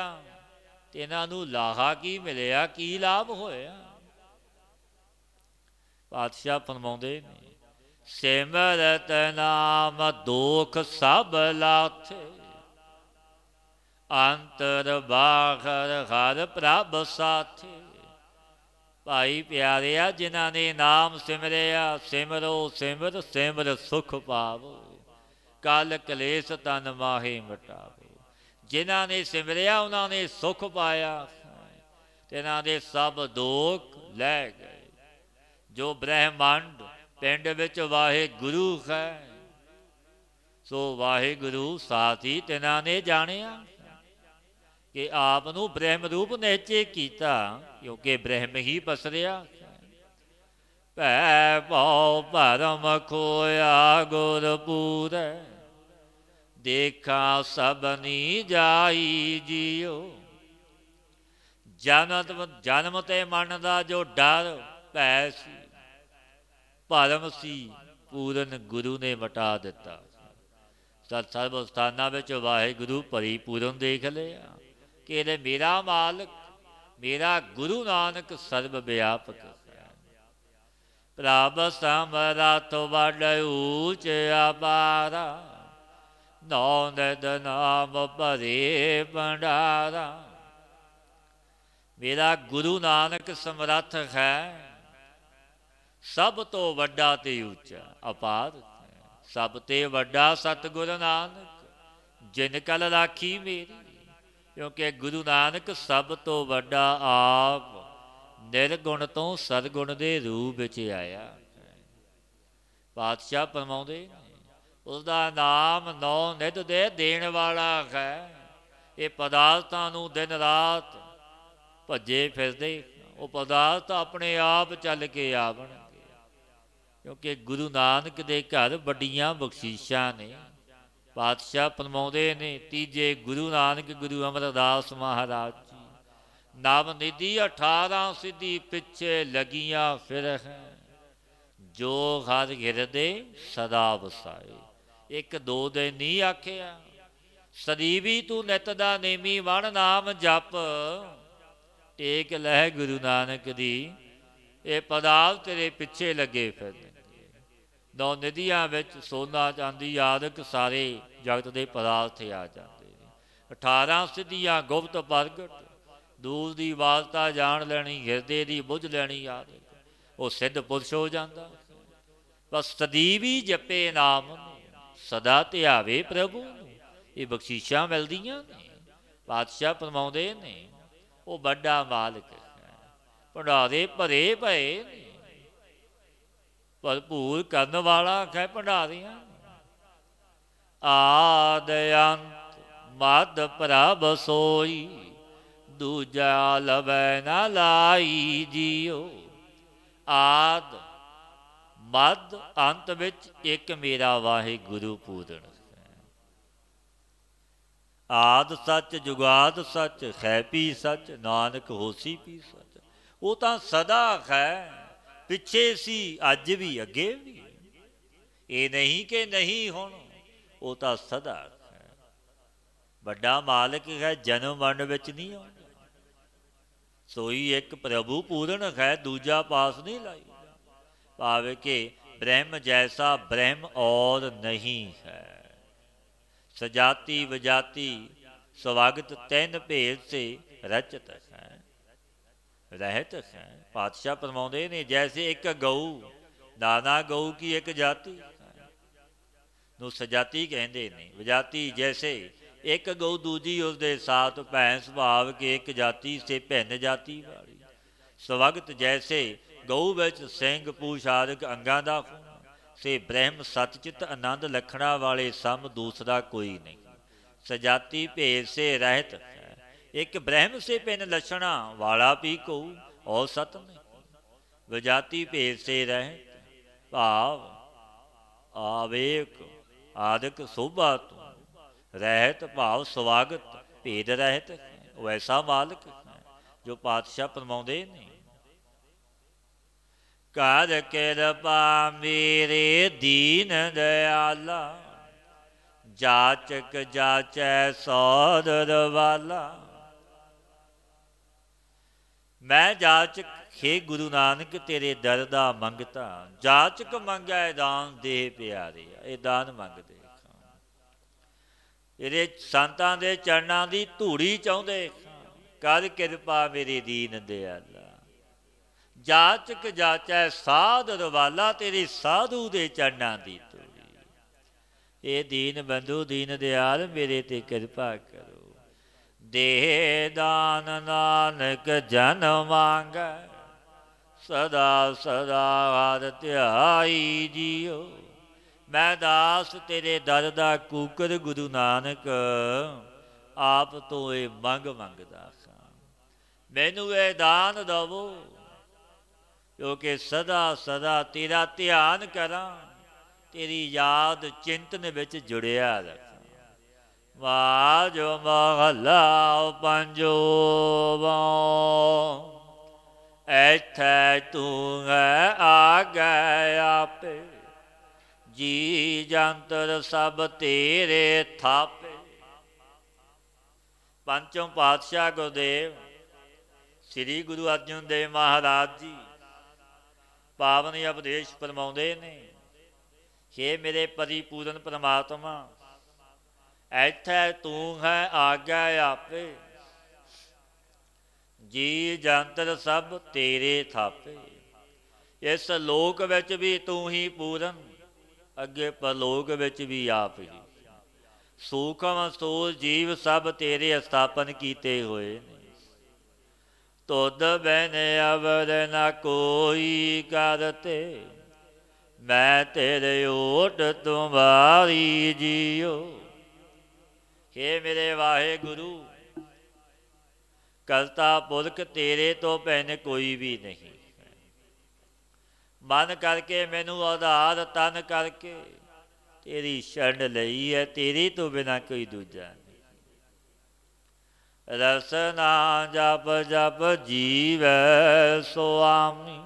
ਇਹਨਾਂ ਨੂੰ ਲਾਹਾ ਕੀ ਮਿਲਿਆ ਕੀ ਲਾਭ ਹੋਇਆ ਪਾਤਸ਼ਾਹ ਫਰਮਾਉਂਦੇ ਨੇ ਸਿਮਰਤ ਨਾਮ ਦੋਖ ਸਭ ਲਾਥੇ ਅੰਤਰ ਬਾਖਰ ਹਰ ਪ੍ਰਭ ਸਾਥੀ ਭਾਈ ਪਿਆਰਿਆ ਜਿਨ੍ਹਾਂ ਨੇ ਨਾਮ ਸਿਮਰਿਆ ਸਿਮਰੋ ਸਿਮਰ ਸਿਮਰ ਸੁਖ ਪਾਵੋ ਕਾਲ ਕਲੇਸ਼ ਤਨ ਮਾਹੀ ਮਟਾਵੋ ਜਿਨ੍ਹਾਂ ਨੇ ਸਿਮਰਿਆ ਉਹਨਾਂ ਨੇ ਸੁਖ ਪਾਇਆ ਇਹਨਾਂ ਦੇ ਸਭ ਦੁੱਖ ਲੈ ਗਏ ਜੋ ਬ੍ਰਹਿਮੰਡ ਪਿੰਡ ਵਿੱਚ ਵਾਹਿਗੁਰੂ ਹੈ ਸੋ ਵਾਹਿਗੁਰੂ ਸਾਥੀ ਤੇਨਾਂ ਨੇ ਜਾਣਿਆ ਕਿ ਆਪ ਨੂੰ ਬ੍ਰਹਮ ਰੂਪ ਨੇਚੇ ਕੀਤਾ ਕਿਉਂਕਿ ਬ੍ਰਹਮ ਹੀ ਪਸਰਿਆ ਭੈ ਭਉ ਭਰਮ ਖੋਇਆ ਗੁਰ ਪੂਰੈ ਦੇਖਾ ਸਭਨੀ ਜਾਈ ਜਿਉ ਜਨਤ ਜਨਮ ਤੇ ਮਨ ਦਾ ਜੋ ਡਰ ਭੈ ਸੀ ਭਰਮ ਸੀ ਪੂਰਨ ਗੁਰੂ ਨੇ ਮਟਾ ਦਿੱਤਾ ਸਤ ਸਰਬ ਸਥਾਨਾਂ ਵਿੱਚ ਵਾਹਿਗੁਰੂ ਭਰੀ ਪੂਰਨ ਦੇਖ ਲਿਆ ਕਿ ਇਹ ਮੇਰਾ ਮਾਲਕ ਮੇਰਾ ਗੁਰੂ ਨਾਨਕ ਸਰਬ ਵਿਆਪਕ ਪ੍ਰਭ ਤੋ ਵਡ ਊਚ ਅਪਾਰਾ ਨੌ ਨਦ ਨਾਮ ਭਰੇ ਭੰਡਾਰਾ ਮੇਰਾ ਗੁਰੂ ਨਾਨਕ ਸਮਰੱਥ ਹੈ ਸਭ ਤੋਂ ਵੱਡਾ ਤੇ ਉੱਚਾ ਅਪਾਰ ਸਭ ਤੇ ਵੱਡਾ ਸਤਗੁਰ ਨਾਨਕ ਜਿਨ ਕਲ ਰਾਖੀ ਮੇਰੀ ਕਿਉਂਕਿ ਗੁਰੂ ਨਾਨਕ ਸਭ ਤੋਂ ਵੱਡਾ ਆਪ ਨਿਰਗੁਣ ਤੋਂ ਸਤਗੁਣ ਦੇ ਰੂਪ ਵਿੱਚ ਆਇਆ ਪਾਤਸ਼ਾਹ ਪਰਮਾਉਂਦੇ ਉਸ ਦਾ ਨਾਮ ਨੌ ਨਿਤ ਦੇ ਦੇਣ ਵਾਲਾ ਹੈ ਇਹ ਪਦਾਰਥਾਂ ਨੂੰ ਦਿਨ ਰਾਤ ਭੱਜੇ ਫਿਰਦੇ ਉਹ ਪਦਾਰਥ ਆਪਣੇ ਆਪ ਚੱਲ ਕੇ ਆਵਣਗੇ ਕਿਉਂਕਿ ਗੁਰੂ ਨਾਨਕ ਦੇ ਘਰ ਵੱਡੀਆਂ ਬਖਸ਼ੀਸ਼ਾਂ ਨੇ ਪਾਤਸ਼ਾਹ ਪਰਮਾਉਂਦੇ ਨੇ ਤੀਜੇ ਗੁਰੂ ਨਾਨਕ ਗੁਰੂ ਅਮਰਦਾਸ ਮਹਾਰਾਜ ਜੀ ਨਾਮ ਨਿਧੀ 18 ਸਿੱਧੀ ਪਿੱਛੇ ਲਗੀਆਂ ਫਿਰ ਹੈ ਜੋ ਖਾਦ ਘਿਰਦੇ ਸਦਾ ਵਸਾਏ ਇੱਕ ਦੋ ਦੇ ਨਹੀਂ ਆਖਿਆ ਸਦੀਵੀ ਤੂੰ ਨਿਤ ਦਾ ਨੇਮੀ ਵਣ ਨਾਮ ਜਪ ਟੇਕ ਲੈ ਗੁਰੂ ਨਾਨਕ ਦੀ ਇਹ ਪਦਾਲ ਤੇਰੇ ਪਿੱਛੇ ਲੱਗੇ ਫਿਰਦੇ ਨੌ ਨਦੀਆਂ ਵਿੱਚ ਸੋਨਾ ਚਾਂਦੀ ਆਦਿਕ ਸਾਰੇ ਜਗਤ ਦੇ ਪਦਾਰਥ ਆ ਜਾਂਦੇ ਨੇ 18 ਸਿੱਧੀਆਂ ਗੁਪਤ ਪ੍ਰਗਟ ਦੂਰ ਦੀ ਵਾਸਤਾ ਜਾਣ ਲੈਣੀ ਹਿਰਦੇ ਦੀ ਬੁੱਝ ਲੈਣੀ ਆਦਿਕ ਉਹ ਸਿੱਧ ਪੁਰਸ਼ ਹੋ ਜਾਂਦਾ ਬਸ ਵੀ ਜਪੇ ਨਾਮ ਸਦਾ ਧਿਆਵੇ ਪ੍ਰਭੂ ਇਹ ਬਖਸ਼ੀਸ਼ਾਂ ਮਿਲਦੀਆਂ ਨੇ ਪਾਤਸ਼ਾਹ ਪਰਮਾਉਂਦੇ ਨੇ ਉਹ ਵੱਡਾ ਮਾਲਕ ਹੈ ਭੰਡਾਰੇ ਭਰੇ ਭਏ ਨੇ ਭਰਪੂਰ ਕਰਨ ਵਾਲਾ ਖੈ ਭੰਡਾਰੀਆਂ ਆਦ ਅੰਤ ਮਦ ਪ੍ਰਭ ਸੋਈ ਦੂਜਾ ਲਵੈ ਨਾ ਲਾਈ ਜਿਉ ਆਦ ਮਦ ਅੰਤ ਵਿੱਚ ਇੱਕ ਮੇਰਾ ਵਾਹਿਗੁਰੂ ਪੂਰਨ ਆਦ ਸੱਚ ਜੁਗਾਦ ਸੱਚ ਖੈ ਪੀ ਸੱਚ ਨਾਨਕ ਹੋਸੀ ਪੀ ਸੱਚ ਉਹ ਤਾਂ ਸਦਾ ਖੈ ਪਿੱਛੇ ਸੀ ਅੱਜ ਵੀ ਅੱਗੇ ਵੀ ਇਹ ਨਹੀਂ ਕਿ ਨਹੀਂ ਹੁਣ ਉਹ ਤਾਂ ਸਦਾ ਵੱਡਾ ਮਾਲਕ ਹੈ ਜਨਮ ਮਰਨ ਵਿੱਚ ਨਹੀਂ ਆਉਂਦਾ ਸੋਈ ਇੱਕ ਪ੍ਰਭੂ ਪੂਰਨ ਹੈ ਦੂਜਾ ਪਾਸ ਨਹੀਂ ਲਾਈ ਭਾਵੇਂ ਕਿ ਬ੍ਰਹਮ ਜੈਸਾ ਬ੍ਰਹਮ ਔਰ ਨਹੀਂ ਹੈ ਸਜਾਤੀ ਵਜਾਤੀ ਸਵਾਗਤ ਤੈਨ ਭੇਦ ਸੇ ਰਚਤ ਹੈ ਰਹਿਤ ਹੈ ਪਾਤਸ਼ਾਹ ਪਰਮਾਉਂਦੇ ਨੇ ਜੈਸੇ ਇੱਕ ਗਊ ਨਾਨਾ ਗਊ ਕੀ ਇੱਕ ਜਾਤੀ ਨੂੰ ਸਜਾਤੀ ਕਹਿੰਦੇ ਨੇ ਵਜਾਤੀ ਜੈਸੇ ਇੱਕ ਗਊ ਦੂਜੀ ਉਸ ਦੇ ਸਾਥ ਭੈਣ ਸੁਭਾਵ ਕੇ ਇੱਕ ਜਾਤੀ ਸੇ ਭਿੰਨ ਜਾਤੀ ਵਾਲੀ ਸਵਗਤ ਜੈਸੇ ਗਊ ਵਿੱਚ ਸਿੰਘ ਪੂਸ਼ਾਦਿਕ ਅੰਗਾਂ ਦਾ ਸੇ ਬ੍ਰਹਮ ਸਤਚਿਤ ਆਨੰਦ ਲਖਣਾ ਵਾਲੇ ਸਮ ਦੂਸਰਾ ਕੋਈ ਨਹੀਂ ਸਜਾਤੀ ਭੇਸੇ ਸੇ ਰਹਿਤ ਇੱਕ ਬ੍ਰਹਮ ਸੇ ਪਿੰਨ ਲਛਣਾ ਵਾਲਾ ਵੀ ਕੋ औसत में विजाति भेद से रह भाव आवेक आदिक शोभा तो। रहत भाव स्वागत भेद रहत वैसा मालिक जो पातशाह फरमाते नहीं कर कृपा मेरे दीन दयाला जाचक जाचै सौदर वाला ਮੈਂ ਜਾਚਕ ਖੇ ਗੁਰੂ ਨਾਨਕ ਤੇਰੇ ਦਰ ਦਾ ਮੰਗਤਾ ਜਾਚਕ ਮੰਗਿਆ ਇਹ ਦਾਨ ਦੇ ਪਿਆਰੇ ਇਹ ਦਾਨ ਮੰਗਦੇ ਇਹਦੇ ਸੰਤਾਂ ਦੇ ਚਰਨਾਂ ਦੀ ਧੂੜੀ ਚਾਹੁੰਦੇ ਕਰ ਕਿਰਪਾ ਮੇਰੇ ਦੀਨ ਦਿਆਲਾ ਜਾਚਕ ਜਾਚੈ ਸਾਧ ਰਵਾਲਾ ਤੇਰੀ ਸਾਧੂ ਦੇ ਚਰਨਾਂ ਦੀ ਧੂੜੀ ਇਹ ਦੀਨ ਬੰਦੂ ਦੀਨ ਦਿਆਲ ਮੇਰੇ ਤੇ ਕਿਰਪਾ ਕਰ ਦੇ ਦਾਨ ਨਾਨਕ ਜਨ ਮੰਗ ਸਦਾ ਸਦਾ ਆਦ ਧਿਆਈ ਜੀਓ ਮੈਂ ਦਾਸ ਤੇਰੇ ਦਰ ਦਾ ਕੂਕਰ ਗੁਰੂ ਨਾਨਕ ਆਪ ਤੋਂ ਇਹ ਮੰਗ ਮੰਗਦਾ ਸਾਂ ਮੈਨੂੰ ਇਹ ਦਾਨ ਦਵੋ ਕਿਉਂਕਿ ਸਦਾ ਸਦਾ ਤੇਰਾ ਧਿਆਨ ਕਰਾਂ ਤੇਰੀ ਯਾਦ ਚਿੰਤਨ ਵਿੱਚ ਜੁੜਿਆ ਰਹਾਂ ਵਾਜ ਮਹਲਾ ਪੰਜੋਬੋਂ ਐਥੇ ਤੂੰ ਆ ਗਏ ਆਪੇ ਜੀ ਜੰਤਰ ਸਭ ਤੇਰੇ ਥਾਪੇ ਪੰਚਮ ਪਾਤਸ਼ਾਹ ਗੁਰਦੇਵ ਸ੍ਰੀ ਗੁਰੂ ਅਰਜਨ ਦੇਵ ਮਹਾਰਾਜ ਜੀ ਪਾਵਨ ਉਪਦੇਸ਼ ਫਰਮਾਉਂਦੇ ਨੇ ਹੇ ਮੇਰੇ ਪੂਰਨ ਪਰਮਾਤਮਾ ਐਥੈ ਤੂੰ ਹੈ ਆਗਿਆ ਆਪੇ ਜੀ ਜੰਤਰ ਸਭ ਤੇਰੇ ਥਾਪੇ ਇਸ ਲੋਕ ਵਿੱਚ ਵੀ ਤੂੰ ਹੀ ਪੂਰਨ ਅੱਗੇ ਪਰਲੋਕ ਵਿੱਚ ਵੀ ਆਪ ਹੀ ਸੂਖਮ ਸੋ ਜੀਵ ਸਭ ਤੇਰੇ ਸਥਾਪਨ ਕੀਤੇ ਹੋਏ ਨੇ ਤੁਧ ਬੈਨ ਅਵਰ ਨ ਕੋਈ ਕਰਤੇ ਮੈਂ ਤੇਰੇ ਓਟ ਤੁਮਾਰੀ ਜੀਓ हे ਮੇਰੇ ਵਾਹਿਗੁਰੂ ਕਲਤਾ ਪੁਰਖ ਤੇਰੇ ਤੋਂ ਪਹਿਨ ਕੋਈ ਵੀ ਨਹੀਂ ਮਨ ਕਰਕੇ ਮੈਨੂੰ ਆਧਾਰ ਤਨ ਕਰਕੇ ਤੇਰੀ ਸ਼ਰਨ ਲਈ ਹੈ ਤੇਰੀ ਤੋਂ ਬਿਨਾ ਕੋਈ ਦੂਜਾ ਰਸਨਾ ਜਪ ਜਪ ਜੀਵ ਸੁਆਮੀ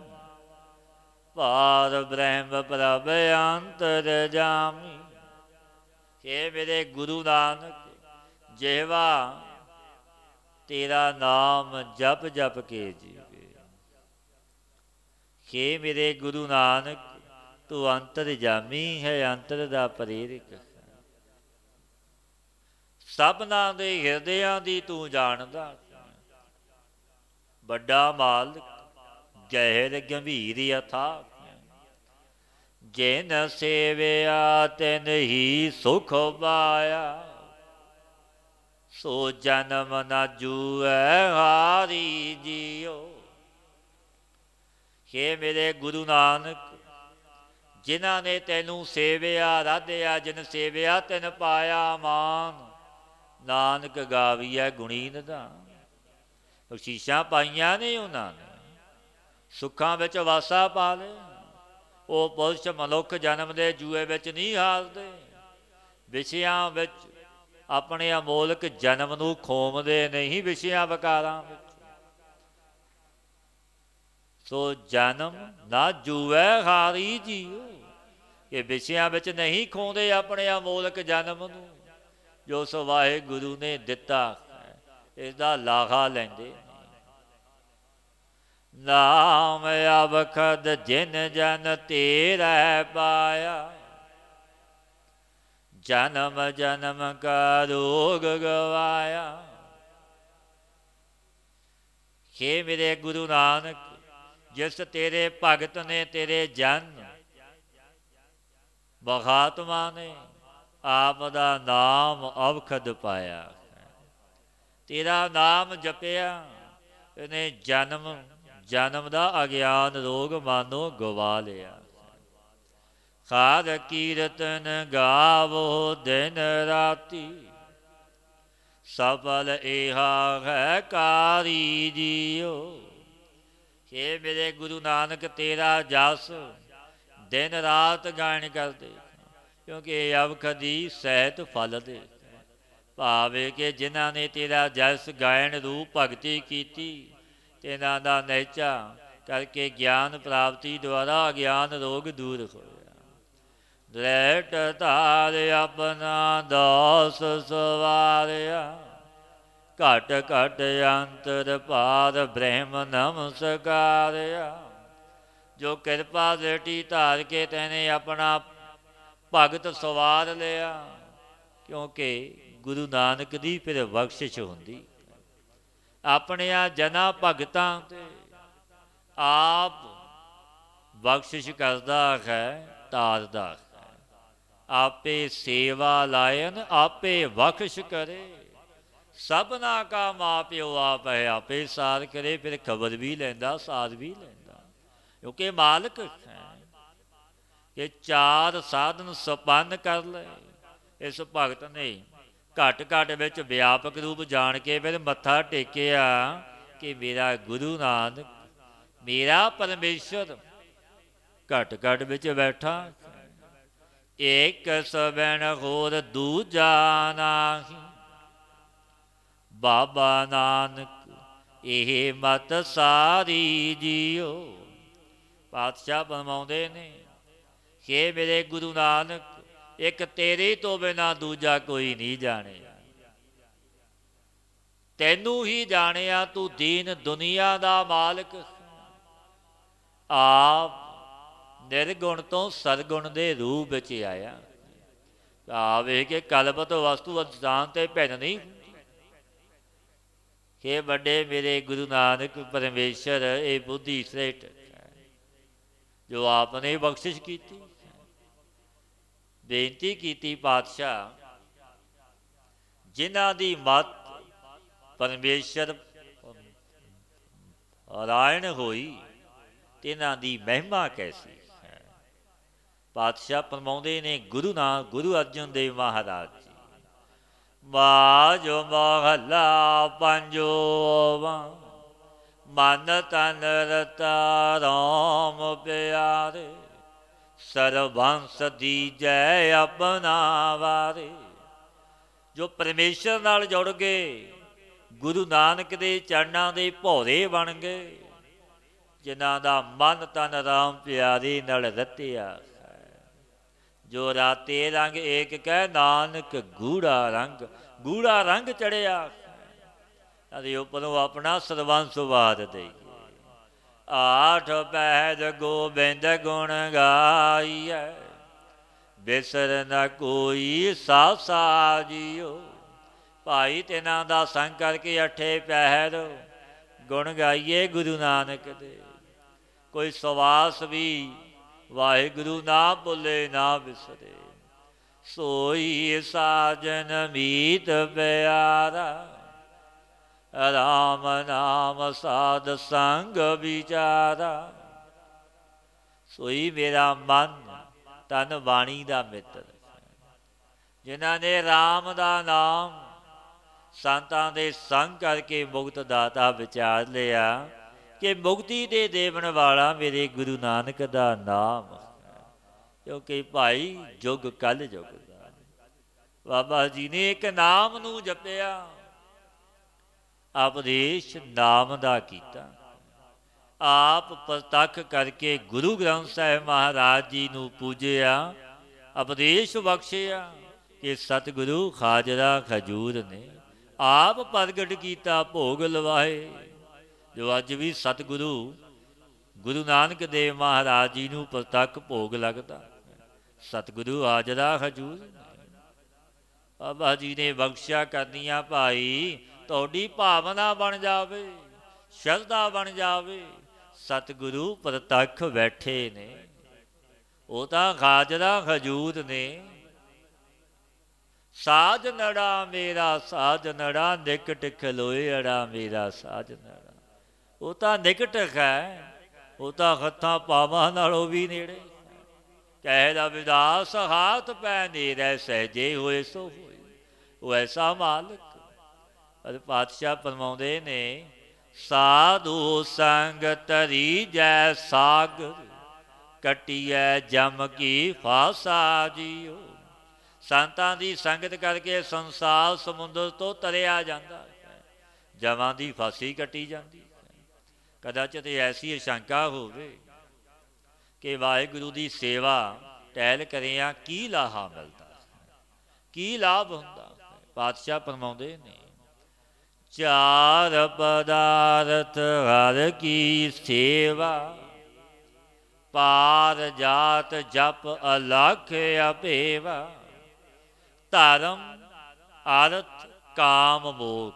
ਪਾਰ ਬ੍ਰਹਮ ਪ੍ਰਭ ਅੰਤਰ ਜਾਮੀ ਏ ਮੇਰੇ ਗੁਰੂ ਨਾਨਕ ਜਿਹਵਾ ਤੇਰਾ ਨਾਮ ਜਪ ਜਪ ਕੇ ਜੀਵੇ ਕੇ ਮੇਰੇ ਗੁਰੂ ਨਾਨਕ ਤੂੰ ਅੰਤਰ ਜਾਮੀ ਹੈ ਅੰਤਰ ਦਾ ਪ੍ਰੇਰਿਕ ਸਭਨਾ ਦੇ ਹਿਰਦਿਆਂ ਦੀ ਤੂੰ ਜਾਣਦਾ ਵੱਡਾ ਮਾਲਕ ਗਹਿਰ ਗੰਭੀਰ ਅਥਾ ਜੇ ਨ ਸੇਵਿਆ ਤਿਨ ਹੀ ਸੁਖ ਪਾਇਆ ਸੋ ਜਨਮ ਨਾ ਜੂਐ ਹਾਰੀ ਜੀਓ ਕੇ ਮੇਰੇ ਗੁਰੂ ਨਾਨਕ ਜਿਨ੍ਹਾਂ ਨੇ ਤੈਨੂੰ ਸੇਵਿਆ ਰਾਧਿਆ ਜਿਨ ਸੇਵਿਆ ਤਿਨ ਪਾਇਆ ਮਾਨ ਨਾਨਕ ਗਾਵੀਐ ਗੁਣੀ ਨਿਧਾਨ ਬਖਸ਼ੀਸ਼ਾਂ ਪਾਈਆਂ ਨੇ ਉਹਨਾਂ ਨੇ ਸੁੱਖਾਂ ਵਿੱਚ ਵਾਸਾ ਪਾ ਲੇ ਉਹ ਪੁਰਸ਼ ਮਨੁੱਖ ਜਨਮ ਦੇ ਜੂਏ ਵਿੱਚ ਨਹੀਂ ਹਾਲਦੇ ਵਿਸ਼ਿਆਂ ਵਿੱਚ ਆਪਣੇ ਅਮੋਲਕ ਜਨਮ ਨੂੰ ਖੋਮਦੇ ਨਹੀਂ ਵਿਸ਼ਿਆਂ ਵਿਕਾਰਾਂ ਵਿੱਚ ਸੋ ਜਨਮ ਨਾ ਜੂਵੇ ਹਾਰੀ ਜੀ ਇਹ ਵਿਸ਼ਿਆਂ ਵਿੱਚ ਨਹੀਂ ਖੋਂਦੇ ਆਪਣੇ ਅਮੋਲਕ ਜਨਮ ਨੂੰ ਜੋ ਸੋ ਗੁਰੂ ਨੇ ਦਿੱਤਾ ਇਸ ਦਾ ਲਾਹਾ ਲੈਂਦੇ ਨਾਮ ਅਵਖਦ ਜਿਨ ਜਨ ਤੇਰੇ ਪਾਇਆ ਜਨਮ ਜਨਮ ਕਾ ਰੋਗ ਗਵਾਇਆ ਹੇ ਮੇਰੇ ਗੁਰੂ ਨਾਨਕ ਜਿਸ ਤੇਰੇ ਭਗਤ ਨੇ ਤੇਰੇ ਜਨ ਬਖਾਤਮਾ ਨੇ ਆਪ ਦਾ ਨਾਮ ਅਵਖਦ ਪਾਇਆ ਤੇਰਾ ਨਾਮ ਜਪਿਆ ਇਹਨੇ ਜਨਮ ਜਨਮ ਦਾ ਅਗਿਆਨ ਰੋਗ ਮਾਨੋ ਗਵਾ ਲਿਆ ਖਾਦ ਕੀਰਤਨ ਗਾਵੋ ਦਿਨ ਰਾਤੀ ਸਫਲ ਇਹਾ ਹੈ ਕਾਰੀ ਜੀਓ ਏ ਮੇਰੇ ਗੁਰੂ ਨਾਨਕ ਤੇਰਾ ਜਸ ਦਿਨ ਰਾਤ ਗਾਣ ਕਰਦੇ ਕਿਉਂਕਿ ਇਹ ਅਵਖ ਸਹਿਤ ਫਲ ਦੇ ਭਾਵੇਂ ਕਿ ਜਿਨ੍ਹਾਂ ਨੇ ਤੇਰਾ ਜਸ ਗਾਇਣ ਰੂਪ ਭਗਤੀ ਕੀਤੀ ਤੇਨਾਂ ਦਾ ਨੈਚਾ ਕਰਕੇ ਗਿਆਨ ਪ੍ਰਾਪਤੀ ਦੁਆਰਾ ਅਗਿਆਨ ਰੋਗ ਦੂਰ ਹੋਏ ਲੈਟ ਧਾਰ ਆਪਣਾ ਦਾਸ ਸਵਾਰਿਆ ਘਟ ਘਟ ਅੰਤਰ ਪਾਰ ਬ੍ਰਹਮ ਨਮਸਕਾਰਿਆ ਜੋ ਕਿਰਪਾ ਦੇਟੀ ਧਾਰ ਕੇ ਤੈਨੇ ਆਪਣਾ ਭਗਤ ਸਵਾਰ ਲਿਆ ਕਿਉਂਕਿ ਗੁਰੂ ਨਾਨਕ ਦੀ ਫਿਰ ਬਖਸ਼ਿਸ਼ ਹੁੰਦੀ ਆਪਣਿਆ ਜਨਾ ਭਗਤਾਂ ਤੇ ਆਪ ਬਖਸ਼ਿਸ਼ ਕਰਦਾ ਹੈ ਤਾਰਦਾ ਆਪੇ ਸੇਵਾ ਲਾਇਨ ਆਪੇ ਬਖਸ਼ ਕਰੇ ਸਭਨਾ ਕਾ ਮਾਪਿਓ ਆਪ ਹੈ ਆਪੇ ਸਾਥ ਕਰੇ ਫਿਰ ਖਬਰ ਵੀ ਲੈਂਦਾ ਸਾਥ ਵੀ ਲੈਂਦਾ ਕਿਉਂਕਿ ਮਾਲਕ ਹੈ ਕਿ ਚਾਰ ਸਾਧਨ ਸਪੰਨ ਕਰ ਲੈ ਇਸ ਭਗਤ ਨੇ ਘਟ ਘਟ ਵਿੱਚ ਵਿਆਪਕ ਰੂਪ ਜਾਣ ਕੇ ਫਿਰ ਮੱਥਾ ਟੇਕਿਆ ਕਿ ਮੇਰਾ ਗੁਰੂ ਨਾਨਕ ਮੇਰਾ ਪਰਮੇਸ਼ਰ ਘਟ ਘਟ ਵਿੱਚ ਬੈਠਾ ਇਕ ਸਵੈਣ ਹੋਰ ਦੂਜਾ ਨਾਹੀ ਬਾਬਾ ਨਾਨਕ ਇਹ ਮਤ ਸਾਰੀ ਜੀਓ ਪਾਤਸ਼ਾਹ ਬਣਵਾਉਂਦੇ ਨੇ ਕਿ ਮੇਰੇ ਗੁਰੂ ਨਾਨਕ ਇੱਕ ਤੇਰੇ ਤੋਂ ਬਿਨਾ ਦੂਜਾ ਕੋਈ ਨਹੀਂ ਜਾਣੇ ਤੈਨੂੰ ਹੀ ਜਾਣਿਆ ਤੂੰ ਦੀਨ ਦੁਨੀਆ ਦਾ ਮਾਲਕ ਆਪ ਨਿਰਗੁਣ ਤੋਂ ਸਦਗੁਣ ਦੇ ਰੂਪ ਵਿੱਚ ਆਇਆ ਆ ਵੇਖ ਕੇ ਕਲਪਤ ਵਸਤੂ ਅਦਾਨ ਤੇ ਭਿੰਨ ਨਹੀਂ ਕਿ ਵੱਡੇ ਮੇਰੇ ਗੁਰੂ ਨਾਨਕ ਪਰਮੇਸ਼ਰ ਇਹ ਬੁੱਧੀ ਸ੍ਰੇਸ਼ਟ ਜੋ ਆਪਨੇ ਬਖਸ਼ਿਸ਼ ਕੀਤੀ ਬੇਨਤੀ ਕੀਤੀ ਪਾਤਸ਼ਾਹ ਜਿਨ੍ਹਾਂ ਦੀ ਮਤ ਪਰਮੇਸ਼ਰ ਰਾਇਣ ਹੋਈ ਤਿਨਾਂ ਦੀ ਮਹਿਮਾ ਕੈਸੀ ਪਾਤਸ਼ਾਹ ਪਰਮਾਉਂਦੇ ਨੇ ਗੁਰੂ ਨਾਨਕ ਗੁਰੂ ਅਰਜਨ ਦੇਵ ਮਹਾਰਾਜ ਜੀ ਬਾਜੋ ਮਹੱਲਾ ਪੰਜੋ ਮਨ ਤਨ ਰਤਾ ਰਾਮ ਪਿਆਰੇ ਸਰਬੰਸ ਦੀਜੈ ਆਪਣਾ ਵਾਰੇ ਜੋ ਪਰਮੇਸ਼ਰ ਨਾਲ ਜੁੜ ਗਏ ਗੁਰੂ ਨਾਨਕ ਦੇ ਚਰਨਾਂ ਦੇ ਭੌਰੇ ਬਣ ਗਏ ਜਿਨ੍ਹਾਂ ਦਾ ਮਨ ਤਨ ਰਾਮ ਪਿਆਰੇ ਨਾਲ ਰਤਿਆ ਜੋ ਰਾਤੇ ਰੰਗ ਏਕ ਕਹਿ ਨਾਨਕ ਗੂੜਾ ਰੰਗ ਗੂੜਾ ਰੰਗ ਚੜਿਆ ਅਦੇ ਉਪਰੋਂ ਆਪਣਾ ਸਰਵੰਸ ਵਾਦ ਦੇ ਆਠ ਪਹਿਦ ਗੋਬਿੰਦ ਗੁਣ ਗਾਈਐ ਬੇਸਰ ਨਾ ਕੋਈ ਸਾ ਸਾਜਿਓ ਭਾਈ ਤੇਨਾ ਦਾ ਸੰਗ ਕਰਕੇ ਅਠੇ ਪਹਿਰ ਗੁਣ ਗਾਈਏ ਗੁਰੂ ਨਾਨਕ ਦੇ ਕੋਈ ਸਵਾਸ ਵੀ ਵਾਹਿਗੁਰੂ ਨਾ ਬੁੱਲੇ ਨਾ ਵਿਸਰੇ ਸੋਈ ਸਾਜਨ ਮੀਤ ਪਿਆਰਾ ਰਾਮ ਨਾਮ ਸਾਧ ਸੰਗ ਵਿਚਾਰਾ ਸੋਈ ਮੇਰਾ ਮਨ ਤਨ ਬਾਣੀ ਦਾ ਮਿੱਤਰ ਜਿਨ੍ਹਾਂ ਨੇ ਰਾਮ ਦਾ ਨਾਮ ਸੰਤਾਂ ਦੇ ਸੰਗ ਕਰਕੇ ਮੁਕਤ ਦਾਤਾ ਵਿਚਾਰ ਲਿਆ ਕਿ ਮੁਕਤੀ ਦੇ ਦੇਵਨ ਵਾਲਾ ਮੇਰੇ ਗੁਰੂ ਨਾਨਕ ਦਾ ਨਾਮ ਕਿਉਂਕਿ ਭਾਈ ਜੁਗ ਕਲ ਜੁਗ ਦਾ ਬਾਬਾ ਜੀ ਨੇ ਇੱਕ ਨਾਮ ਨੂੰ ਜਪਿਆ ਆਪਦੇਸ਼ ਨਾਮ ਦਾ ਕੀਤਾ ਆਪ ਪ੍ਰਤੱਖ ਕਰਕੇ ਗੁਰੂ ਗ੍ਰੰਥ ਸਾਹਿਬ ਮਹਾਰਾਜ ਜੀ ਨੂੰ ਪੂਜਿਆ ਅਪਦੇਸ਼ ਬਖਸ਼ਿਆ ਕਿ ਸਤਿਗੁਰੂ ਖਾਜਰਾ ਖਜੂਰ ਨੇ ਆਪ ਪ੍ਰਗਟ ਕੀਤਾ ਭੋਗ ਲਵਾਏ ਜੋ ਅੱਜ ਵੀ ਸਤਿਗੁਰੂ ਗੁਰੂ ਨਾਨਕ ਦੇਵ ਮਹਾਰਾਜ ਜੀ ਨੂੰ ਪ੍ਰਤੱਖ ਭੋਗ ਲੱਗਦਾ ਸਤਿਗੁਰੂ ਆਜਦਾ ਹਜੂਰ ਆਬਾ ਜੀ ਨੇ ਬਖਸ਼ਿਆ ਕਰਨੀਆਂ ਭਾਈ ਤੁਹਾਡੀ ਭਾਵਨਾ ਬਣ ਜਾਵੇ ਸ਼ਰਧਾ ਬਣ ਜਾਵੇ ਸਤਿਗੁਰੂ ਪ੍ਰਤੱਖ ਬੈਠੇ ਨੇ ਉਹ ਤਾਂ ਖਾਜਰਾ ਹਜੂਰ ਨੇ ਸਾਜ ਨੜਾ ਮੇਰਾ ਸਾਜ ਨੜਾ ਨਿਕਟ ਖਲੋਏ ਅੜਾ ਮੇਰਾ ਸਾਜ ਨੜਾ ਉਹ ਤਾਂ ਨਿਕਟ ਹੈ ਉਹ ਤਾਂ ਹੱਥਾਂ ਪਾਵਾਂ ਨਾਲੋਂ ਵੀ ਨੇੜੇ ਕਹਿ ਦਾ ਵਿਦਾਸ ਹਾਥ ਪੈ ਨੇੜੇ ਸਹਜੇ ਹੋਏ ਸੋ ਹੋਏ ਉਹ ਐਸਾ ਮਾਲਕ ਅਰ ਪਾਤਸ਼ਾਹ ਪਰਮਾਉਂਦੇ ਨੇ ਸਾਧੂ ਸੰਗ ਤਰੀ ਜੈ ਸਾਗਰ ਕਟਿਐ ਜਮ ਕੀ ਫਾਸਾ ਜੀਓ ਸੰਤਾਂ ਦੀ ਸੰਗਤ ਕਰਕੇ ਸੰਸਾਰ ਸਮੁੰਦਰ ਤੋਂ ਤਰਿਆ ਜਾਂਦਾ ਜਮਾਂ ਦੀ ਫਾਸੀ ਕੱਟੀ ਜਾਂਦੀ ਕਦਾਚਿਤ ਐਸੀ ਸ਼ੰਕਾ ਹੋਵੇ ਕਿ ਵਾਹਿਗੁਰੂ ਦੀ ਸੇਵਾ ਟਹਿਲ ਕਰਿਆ ਕੀ ਲਾਹਾ ਮਿਲਦਾ ਕੀ ਲਾਭ ਹੁੰਦਾ ਪਾਤਸ਼ਾਹ ਪਰਮਾਉਂਦੇ ਨੇ ਚਾਰ ਪਦਾਰਤ ਹਰ ਕੀ ਸੇਵਾ ਪਾਰ ਜਾਤ ਜਪ ਅਲਖ ਅਭੇਵਾ ਧਰਮ ਆਰਤ ਕਾਮ ਮੋਖ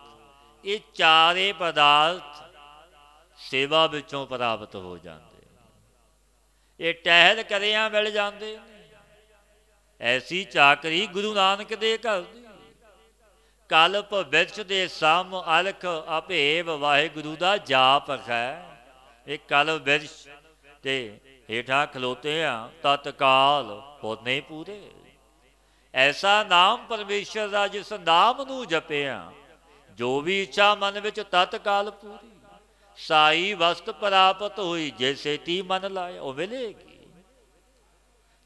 ਇਹ ਚਾਰੇ ਪਦਾਰਥ ਸੇਵਾ ਵਿੱਚੋਂ ਪ੍ਰਾਪਤ ਹੋ ਜਾਂਦੇ ਇਹ ਟਹਿਲ ਕਰਿਆ ਮਿਲ ਜਾਂਦੇ ਐਸੀ ਚਾਕਰੀ ਗੁਰੂ ਨਾਨਕ ਦੇ ਘਰ ਦੀ ਕਲਪ ਵਿੱਚ ਦੇ ਸਮ ਅਲਖ ਅਭੇਵ ਵਾਹਿਗੁਰੂ ਦਾ ਜਾਪ ਹੈ ਇਹ ਕਲਪ ਵਿੱਚ ਤੇ ਹੀਠਾ ਖਲੋਤੇ ਆ ਤਤਕਾਲ ਹੋਣੇ ਪੂਰੇ ਐਸਾ ਨਾਮ ਪਰਮੇਸ਼ਰ ਦਾ ਜਿਸ ਨਾਮ ਨੂੰ ਜਪਿਆ ਜੋ ਵੀ ਇੱਛਾ ਮਨ ਵਿੱਚ ਤਤਕਾਲ ਪੂਰੀ ਸਾਈ ਵਸਤ ਪ੍ਰਾਪਤ ਹੋਈ ਜੈਸੇ ਤੀ ਮਨ ਲਾਇਆ ਉਹ ਮਿਲੇਗੀ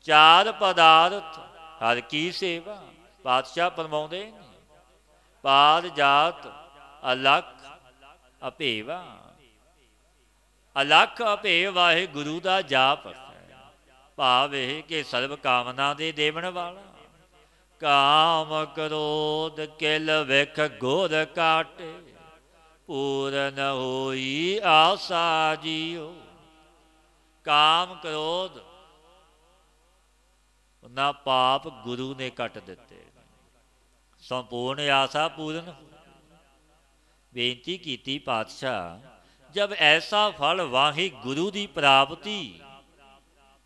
ਚਾਰ ਪਦਾਰਥ ਹਰ ਕੀ ਸੇਵਾ ਪਾਤਸ਼ਾਹ ਪਰਮਾਉਂਦੇ ਨੇ ਪਾਦ ਜਾਤ ਅਲਖ ਅਪੇਵਾ ਅਲਖ ਅਪੇ ਵਾਹਿ ਗੁਰੂ ਦਾ ਜਾਪ ਭਾਵ ਇਹ ਕਿ ਸਰਬ ਕਾਮਨਾ ਦੇ ਦੇਵਣ ਵਾਲਾ ਕਾਮ ਕਰੋਦ ਕਿਲ ਵਿਖ ਗੋਦ ਕਾਟੇ ਪੂਰਨ ਹੋਈ ਆਸਾ ਜੀਓ ਕਾਮ ਕ੍ਰੋਧ ਨਾ ਪਾਪ ਗੁਰੂ ਨੇ ਕੱਟ ਦਿੱਤੇ ਸੰਪੂਰਨ ਆਸਾ ਪੂਰਨ ਬੇਨਤੀ ਕੀਤੀ ਪਾਤਸ਼ਾਹ ਜਦ ਐਸਾ ਫਲ ਵਾਹੀ ਗੁਰੂ ਦੀ ਪ੍ਰਾਪਤੀ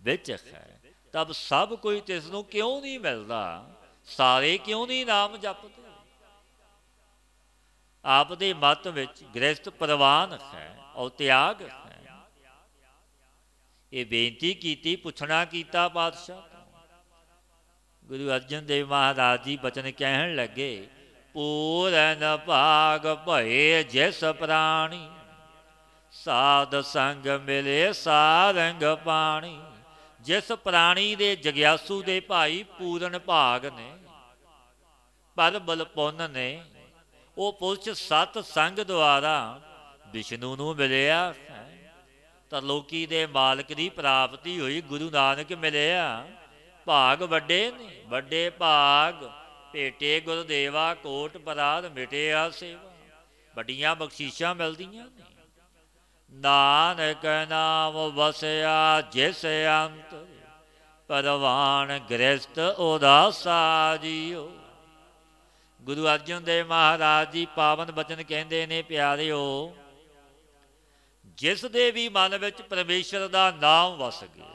ਵਿੱਚ ਹੈ ਤਬ ਸਭ ਕੋਈ ਤਿਸ ਨੂੰ ਕਿਉਂ ਨਹੀਂ ਮਿਲਦਾ ਸਾਰੇ ਕਿਉਂ ਨਹੀਂ ਨਾਮ ਜਪਦੇ ਆਪ ਦੇ ਮਤ ਵਿੱਚ ਗ੍ਰਸਤ ਪ੍ਰਵਾਨ ਹੈ ਔ ਤਿਆਗ ਹੈ ਇਹ ਬੇਨਤੀ ਕੀਤੀ ਪੁੱਛਣਾ ਕੀਤਾ ਪਾਤਸ਼ਾਹ ਗੁਰੂ ਅਰਜਨ ਦੇਵ ਮਹਾਰਾਜ ਜੀ ਬਚਨ ਕਹਿਣ ਲੱਗੇ ਪੂਰਨ ਭਾਗ ਭਏ ਜਿਸ ਪ੍ਰਾਣੀ ਸਾਧ ਸੰਗ ਮਿਲੇ ਸਾਰੰਗ ਪਾਣੀ ਜਿਸ ਪ੍ਰਾਣੀ ਦੇ ਜਗਿਆਸੂ ਦੇ ਭਾਈ ਪੂਰਨ ਭਾਗ ਨੇ ਪਰ ਬਲਪੁੰਨ ਨੇ ਉਹ ਪੁਰਸ਼ ਸਤ ਸੰਗ ਦੁਆਰਾ ਵਿਸ਼ਨੂੰ ਨੂੰ ਮਿਲਿਆ ਤਾਂ ਲੋਕੀ ਦੇ ਮਾਲਕ ਦੀ ਪ੍ਰਾਪਤੀ ਹੋਈ ਗੁਰੂ ਨਾਨਕ ਮਿਲਿਆ ਭਾਗ ਵੱਡੇ ਨੇ ਵੱਡੇ ਭਾਗ ਭੇਟੇ ਗੁਰਦੇਵਾ ਕੋਟ ਪਰਾਦ ਮਿਟਿਆ ਸੇਵਾ ਵੱਡੀਆਂ ਬਖਸ਼ੀਸ਼ਾਂ ਮਿਲਦੀਆਂ ਨੇ ਨਾਨਕ ਨਾਮ ਵਸਿਆ ਜਿਸ ਅੰਤ ਪਰਵਾਨ ਗ੍ਰਸਤ ਉਦਾਸਾ ਜੀਓ ਗੁਰੂ ਅਰਜਨ ਦੇਵ ਮਹਾਰਾਜ ਜੀ ਪਾਵਨ ਬਚਨ ਕਹਿੰਦੇ ਨੇ ਪਿਆਰਿਓ ਜਿਸ ਦੇ ਵੀ ਮਨ ਵਿੱਚ ਪਰਮੇਸ਼ਰ ਦਾ ਨਾਮ ਵਸ ਗਿਆ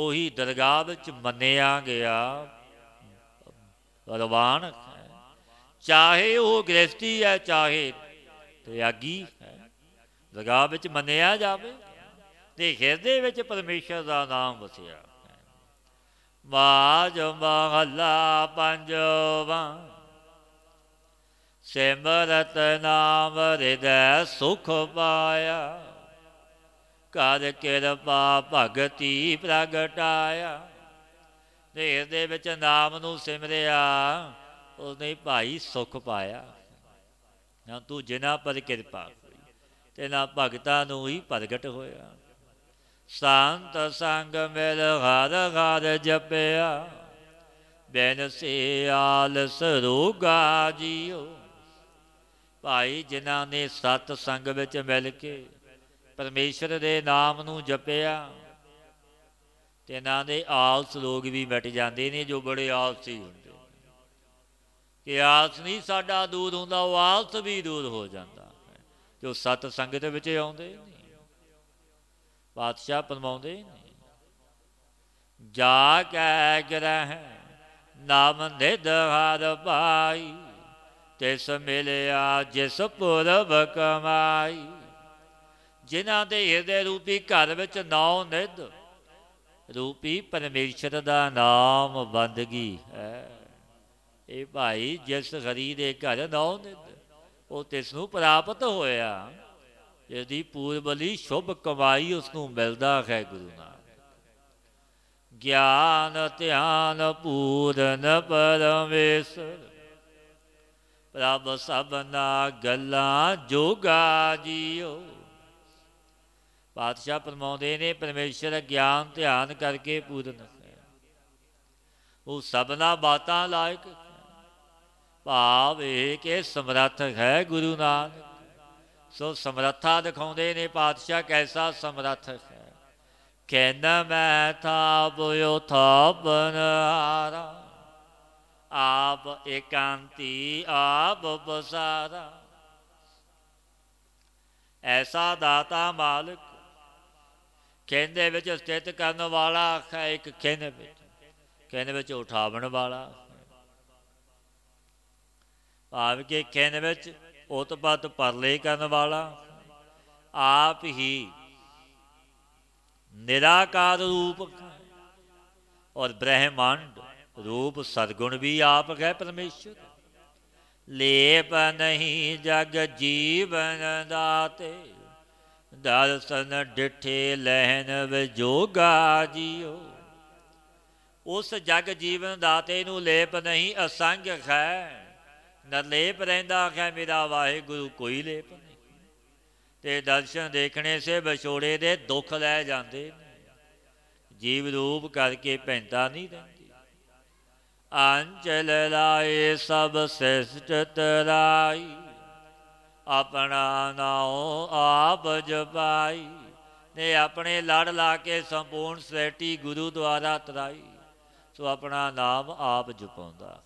ਉਹੀ ਦਰਗਾਹ ਵਿੱਚ ਮੰਨਿਆ ਗਿਆ ਰਵਾਨ ਚਾਹੇ ਉਹ ਗ੍ਰਸਤੀ ਹੈ ਚਾਹੇ ਤਿਆਗੀ ਹੈ ਦਰਗਾਹ ਵਿੱਚ ਮੰਨਿਆ ਜਾਵੇ ਤੇ ਹਿਰਦੇ ਵਿੱਚ ਪਰਮੇਸ਼ਰ ਦਾ ਨਾਮ ਵਸਿਆ ਮਾਜ ਮਹੱਲਾ ਪੰਜਵਾਂ ਸਿਮਰਤ ਨਾਮ ਹਿਰਦੈ ਸੁਖ ਪਾਇਆ ਕਰ ਕਿਰਪਾ ਭਗਤੀ ਪ੍ਰਗਟਾਇਆ ਦੇਰ ਦੇ ਵਿੱਚ ਨਾਮ ਨੂੰ ਸਿਮਰਿਆ ਨੇ ਭਾਈ ਸੁਖ ਪਾਇਆ ਨਾ ਤੂੰ ਜਿਨਾ ਪਰ ਕਿਰਪਾ ਤੇ ਨਾ ਭਗਤਾਂ ਨੂੰ ਹੀ ਪ੍ਰਗਟ ਹੋਇਆ ਸੰਤ ਸੰਗ ਮਿਲ ਹਰ ਹਰ ਜਪਿਆ ਬੈਨ ਸੇ ਆਲਸ ਰੋਗਾ ਜੀਓ ਭਾਈ ਜਿਨ੍ਹਾਂ ਨੇ ਸਤ ਸੰਗ ਵਿੱਚ ਮਿਲ ਕੇ ਪਰਮੇਸ਼ਰ ਦੇ ਨਾਮ ਨੂੰ ਜਪਿਆ ਤੇ ਨਾਂ ਦੇ ਆਲਸ ਲੋਗ ਵੀ ਮਿਟ ਜਾਂਦੇ ਨੇ ਜੋ ਬੜੇ ਆਲਸੀ ਹੁੰਦੇ ਕਿ ਆਲਸ ਨਹੀਂ ਸਾਡਾ ਦੂਰ ਹੁੰਦਾ ਉਹ ਆਲਸ ਵੀ ਦੂਰ ਹੋ ਜਾਂਦਾ ਜੋ ਸਤ ਸੰਗਤ ਵਿੱਚ ਆਉਂਦੇ ਨੇ ਪਾਤਸ਼ਾਹ ਪਰਮਾਉਂਦੇ ਨਹੀਂ ਜਾ ਕੈ ਗ੍ਰਹਿ ਨਾਮ ਨਿਧ ਹਰ ਭਾਈ ਤਿਸ ਮਿਲਿਆ ਜਿਸ ਪੁਰਬ ਕਮਾਈ ਜਿਨ੍ਹਾਂ ਦੇ ਹਿਰਦੇ ਰੂਪੀ ਘਰ ਵਿੱਚ ਨਾਉ ਨਿਧ ਰੂਪੀ ਪਰਮੇਸ਼ਰ ਦਾ ਨਾਮ ਬੰਦਗੀ ਹੈ ਇਹ ਭਾਈ ਜਿਸ ਗਰੀ ਦੇ ਘਰ ਨਾਉ ਨਿਧ ਉਹ ਤਿਸ ਨੂੰ ਪ੍ਰਾਪਤ ਹੋਇਆ ਇਸ ਪੂਰਬਲੀ ਸ਼ੁਭ ਕਮਾਈ ਉਸ ਨੂੰ ਮਿਲਦਾ ਹੈ ਗੁਰੂ ਨਾਲ ਗਿਆਨ ਧਿਆਨ ਪੂਰਨ ਪਰਮੇਸ਼ਰ ਪ੍ਰਭ ਸਭਨਾ ਗੱਲਾਂ ਜੋਗਾ ਜੀਓ ਪਾਤਸ਼ਾਹ ਪਰਮਾਉਂਦੇ ਨੇ ਪਰਮੇਸ਼ਰ ਗਿਆਨ ਧਿਆਨ ਕਰਕੇ ਪੂਰਨ ਉਹ ਸਭਨਾ ਬਾਤਾਂ ਲਾਇਕ ਭਾਵੇ ਕੇ ਸਮਰੱਥ ਹੈ ਗੁਰੂ ਨਾਨਕ ਸੋ ਸਮਰੱਥਾ ਦਿਖਾਉਂਦੇ ਨੇ ਪਾਤਸ਼ਾਹ ਕੈਸਾ ਸਮਰੱਥ ਹੈ ਕਹਿੰਦਾ ਮੈਂ ਥਾਪ ਉਥਾਪਨ ਆਰਾ ਆਪ ਇਕਾਂਤੀ ਆਪ ਬਸਾਰਾ ਐਸਾ ਦਾਤਾ ਮਾਲਕ ਕਹਿੰਦੇ ਵਿੱਚ ਸਥਿਤ ਕਰਨ ਵਾਲਾ ਹੈ ਇੱਕ ਕਹਿੰਦੇ ਵਿੱਚ ਕਹਿੰਦੇ ਵਿੱਚ ਉਠਾਵਣ ਵਾਲਾ ਭਾਵ ਕਿ ਕਹਿੰਦੇ ਵਿੱਚ ਉਤਪਤ ਪਰਲੇ ਕਰਨ ਵਾਲਾ ਆਪ ਹੀ ਨਿਰਾਕਾਰ ਰੂਪ ਔਰ ਬ੍ਰਹਿਮੰਡ ਰੂਪ ਸਤਗੁਣ ਵੀ ਆਪ ਹੈ ਪਰਮੇਸ਼ਰ ਲੇਪ ਨਹੀਂ ਜਗ ਜੀਵਨ ਦਾਤੇ ਦਰਸ਼ਨ ਡਿਠੇ ਲਹਿਨ ਵਿਜੋਗਾ ਜੀਓ ਉਸ ਜਗ ਜੀਵਨ ਦਾਤੇ ਨੂੰ ਲੇਪ ਨਹੀਂ ਅਸੰਗ ਹੈ ਨਿਰਲੇਪ ਰਹਿੰਦਾ ਆਖਿਆ ਮੇਰਾ ਵਾਹਿਗੁਰੂ ਕੋਈ ਲੇਪ ਨਹੀਂ ਤੇ ਦਰਸ਼ਨ ਦੇਖਣੇ ਸੇ ਵਿਛੋੜੇ ਦੇ ਦੁੱਖ ਲੈ ਜਾਂਦੇ ਜੀਵ ਰੂਪ ਕਰਕੇ ਪੈਂਦਾ ਨਹੀਂ ਰਹਿੰਦੀ ਅੰਚਲ ਲਾਏ ਸਭ ਸਿਸ਼ਟ ਤਰਾਈ ਆਪਣਾ ਨਾਉ ਆਪ ਜਪਾਈ ਤੇ ਆਪਣੇ ਲੜ ਲਾ ਕੇ ਸੰਪੂਰਨ ਸ੍ਰੇਟੀ ਗੁਰੂ ਦੁਆਰਾ ਤਰਾਈ ਸੋ ਆਪਣਾ ਨਾਮ ਆਪ ਜਪਾਉਂਦਾ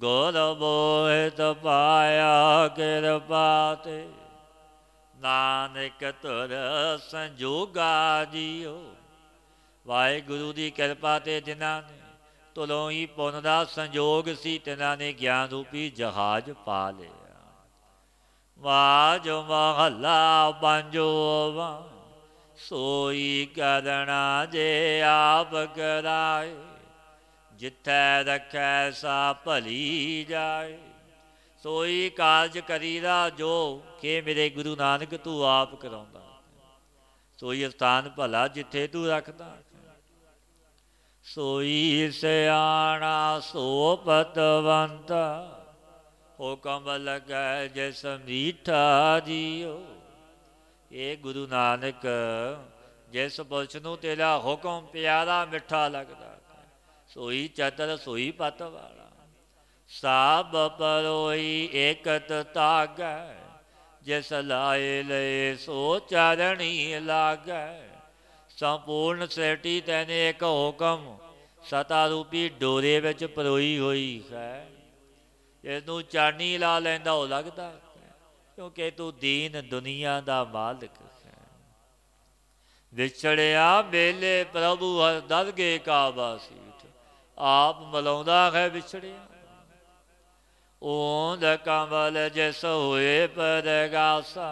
ਗੁਰ ਮੋਹਿਤ ਪਾਇਆ ਕਿਰਪਾ ਤੇ ਨਾਨਕ ਤੁਰ ਸੰਜੋਗਾ ਜੀਓ ਵਾਹਿਗੁਰੂ ਦੀ ਕਿਰਪਾ ਤੇ ਜਿਨ੍ਹਾਂ ਨੇ ਤੁਲੋਂ ਹੀ ਪੁੰਨ ਦਾ ਸੰਜੋਗ ਸੀ ਤਿਨਾਂ ਨੇ ਗਿਆਨ ਰੂਪੀ ਜਹਾਜ਼ ਪਾ ਲਿਆ ਵਾਜੋ ਮਹੱਲਾ ਬੰਜੋ ਵਾ ਸੋਈ ਕਰਣਾ ਜੇ ਆਪ ਕਰਾਏ ਜਿੱਥੈ ਦਖੈ ਸਾ ਭਲੀ ਜਾਏ ਸੋਈ ਕਾਰਜ ਕਰੀਦਾ ਜੋ ਕਿ ਮੇਰੇ ਗੁਰੂ ਨਾਨਕ ਤੂੰ ਆਪ ਕਰਾਉਂਦਾ ਸੋਈ ਸਥਾਨ ਭਲਾ ਜਿੱਥੇ ਤੂੰ ਰੱਖਦਾ ਸੋਈ ਸਿਆਣਾ ਸੋ ਪਤਵੰਤ ਹੁਕਮ ਲਗੈ ਜਿਸ ਮੀਠਾ ਜੀਓ ਇਹ ਗੁਰੂ ਨਾਨਕ ਜਿਸ ਪੁਰਸ਼ ਨੂੰ ਤੇਰਾ ਹੁਕਮ ਪਿਆਰਾ ਮਿੱਠਾ ਲੱਗਦਾ ਸੋਈ ਚਤਰ ਸੋਈ ਪਤ ਵਾਲਾ ਸਾਬ ਪਰੋਈ ਇਕਤ ਤਾਗੈ ਜਿਸ ਲਾਇ ਲਏ ਸੋ ਚਰਣੀ ਲਾਗੈ ਸੰਪੂਰਨ ਸ੍ਰਿਸ਼ਟੀ ਤੈਨੇ ਇੱਕ ਹੁਕਮ ਸਤਾ ਰੂਪੀ ਡੋਰੇ ਵਿੱਚ ਪਰੋਈ ਹੋਈ ਹੈ ਜੇ ਤੂੰ ਚਾਨੀ ਲਾ ਲੈਂਦਾ ਹੋ ਲੱਗਦਾ ਕਿਉਂਕਿ ਤੂੰ ਦੀਨ ਦੁਨੀਆ ਦਾ ਮਾਲਕ ਹੈ ਵਿਛੜਿਆ ਬੇਲੇ ਪ੍ਰਭੂ ਹਰ ਦਰਗੇ ਕਾ ਵਾਸੀ ਆਪ ਮਲਾਉਂਦਾ ਹੈ ਵਿਛੜਿਆ ਓਂਦ ਕੰਵਲ ਜਿਸ ਹੋਏ ਪਰਗਾਸਾ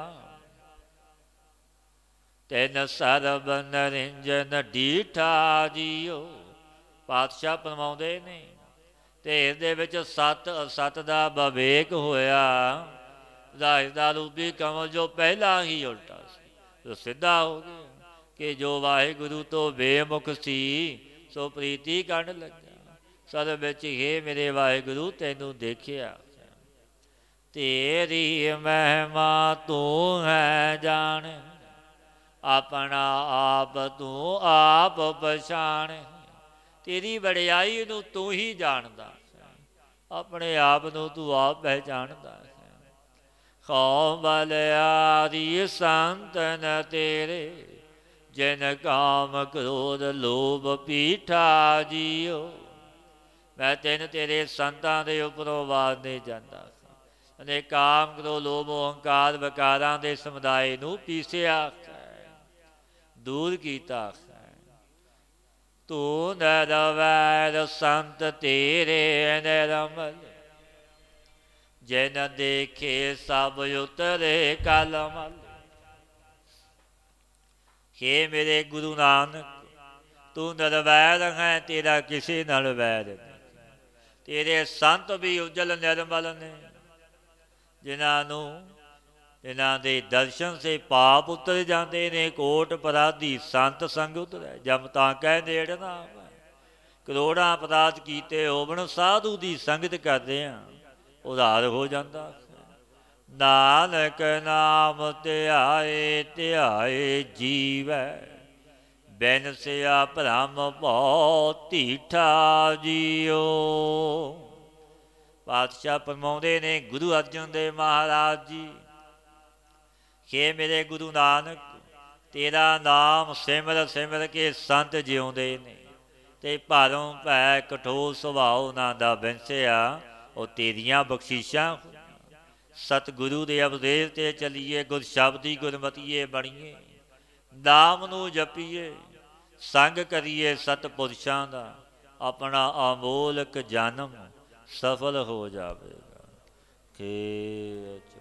ਤੈਨ ਸਰਬ ਨਰਿੰਜਨ ਢੀਠਾ ਜੀਓ ਪਾਤਸ਼ਾਹ ਪਰਮਾਉਂਦੇ ਨੇ ਤੇ ਇਸ ਦੇ ਵਿੱਚ ਸਤ ਸਤ ਦਾ ਬਵੇਕ ਹੋਇਆ ਰਾਜ ਦਾ ਰੂਪੀ ਕਮਲ ਜੋ ਪਹਿਲਾਂ ਹੀ ਉਲਟਾ ਸੀ ਜੋ ਸਿੱਧਾ ਹੋ ਗਿਆ ਕਿ ਜੋ ਵਾਹਿਗੁਰੂ ਤੋਂ ਬੇਮੁਖ ਸੀ ਸੋ ਪ੍ਰੀਤੀ ਕਰਨ ਲੱਗੀ ਸਦ ਵਿੱਚ ਹੀ ਮੇਰੇ ਵਾਹਿਗੁਰੂ ਤੈਨੂੰ ਦੇਖਿਆ ਤੇਰੀ ਮਹਿਮਾ ਤੂੰ ਹੈ ਜਾਣ ਆਪਣਾ ਆਪ ਤੂੰ ਆਪ ਪਛਾਣ ਤੇਰੀ ਵਡਿਆਈ ਨੂੰ ਤੂੰ ਹੀ ਜਾਣਦਾ ਆਪਣੇ ਆਪ ਨੂੰ ਤੂੰ ਆਪ ਪਹਿਚਾਣਦਾ ਖੌ ਬਲਿਆਰੀ ਸੰਤਨ ਤੇਰੇ ਜਿਨ ਕਾਮ ਕ੍ਰੋਧ ਲੋਭ ਪੀਠਾ ਜੀਓ ਮੈਂ ਤੈਨ ਤੇਰੇ ਸੰਤਾਂ ਦੇ ਉਪਰੋਂ ਬਾਦ ਨਹੀਂ ਜਾਂਦਾ ਅਨੇ ਕਾਮ ਕ੍ਰੋ ਲੋਭ ਅਹੰਕਾਰ ਵਿਕਾਰਾਂ ਦੇ ਸਮੁਦਾਇ ਨੂੰ ਪੀਸਿਆ ਦੂਰ ਕੀਤਾ ਤੂੰ ਨਰਵੈ ਸੰਤ ਤੇਰੇ ਨਰਮਲ ਜਨ ਦੇਖੇ ਸਭ ਉਤਰੇ ਕਲਮਲ ਹੇ ਮੇਰੇ ਗੁਰੂ ਨਾਨਕ ਤੂੰ ਨਰਵੈਰ ਹੈ ਤੇਰਾ ਕਿਸੇ ਨਾਲ ਵੈਰ ਨਹੀਂ ਤੇਰੇ ਸੰਤ ਵੀ ਉਜਲ ਨਿਰਮਲ ਨੇ ਜਿਨ੍ਹਾਂ ਨੂੰ ਇਹਨਾਂ ਦੇ ਦਰਸ਼ਨ ਸੇ ਪਾਪ ਉਤਰ ਜਾਂਦੇ ਨੇ ਕੋਟ ਪਰਾਧੀ ਸੰਤ ਸੰਗ ਉਤਰੈ ਜਮ ਤਾਂ ਕਹਿ ਨੇੜ ਨਾ ਕਰੋੜਾਂ ਅਪਰਾਧ ਕੀਤੇ ਹੋਵਣ ਸਾਧੂ ਦੀ ਸੰਗਤ ਕਰਦੇ ਆ ਉਧਾਰ ਹੋ ਜਾਂਦਾ ਨਾਨਕ ਨਾਮ ਧਿਆਏ ਧਿਆਏ ਜੀਵੈ ਬੈਨਸਿਆ ਭ੍ਰਮ ਭਉ ਧੀਠਾ ਜੀਓ ਪਾਤਸ਼ਾਹ ਪਰਮਾਉਂਦੇ ਨੇ ਗੁਰੂ ਅਰਜਨ ਦੇਵ ਮਹਾਰਾਜ ਜੀ ਕੇ ਮੇਰੇ ਗੁਰੂ ਨਾਨਕ ਤੇਰਾ ਨਾਮ ਸਿਮਰ ਸਿਮਰ ਕੇ ਸੰਤ ਜਿਉਂਦੇ ਨੇ ਤੇ ਭਾਰੋਂ ਭੈ ਕਠੋਰ ਸੁਭਾਅ ਨਾ ਦਾ ਬੰਸਿਆ ਉਹ ਤੇਰੀਆਂ ਬਖਸ਼ੀਸ਼ਾਂ ਸਤਿਗੁਰੂ ਦੇ ਉਪਦੇਸ਼ ਤੇ ਚਲੀਏ ਗੁਰ ਸ਼ਬਦੀ ਗੁਰਮਤੀਏ ਬਣੀਏ ਨਾਮ ਨੂੰ ਜਪੀਏ ਸੰਗ ਕਰੀਏ ਸਤਪੁਰਸ਼ਾਂ ਦਾ ਆਪਣਾ ਅਮੋਲਕ ਜਨਮ ਸਫਲ ਹੋ ਜਾਵੇਗਾ ਕਿ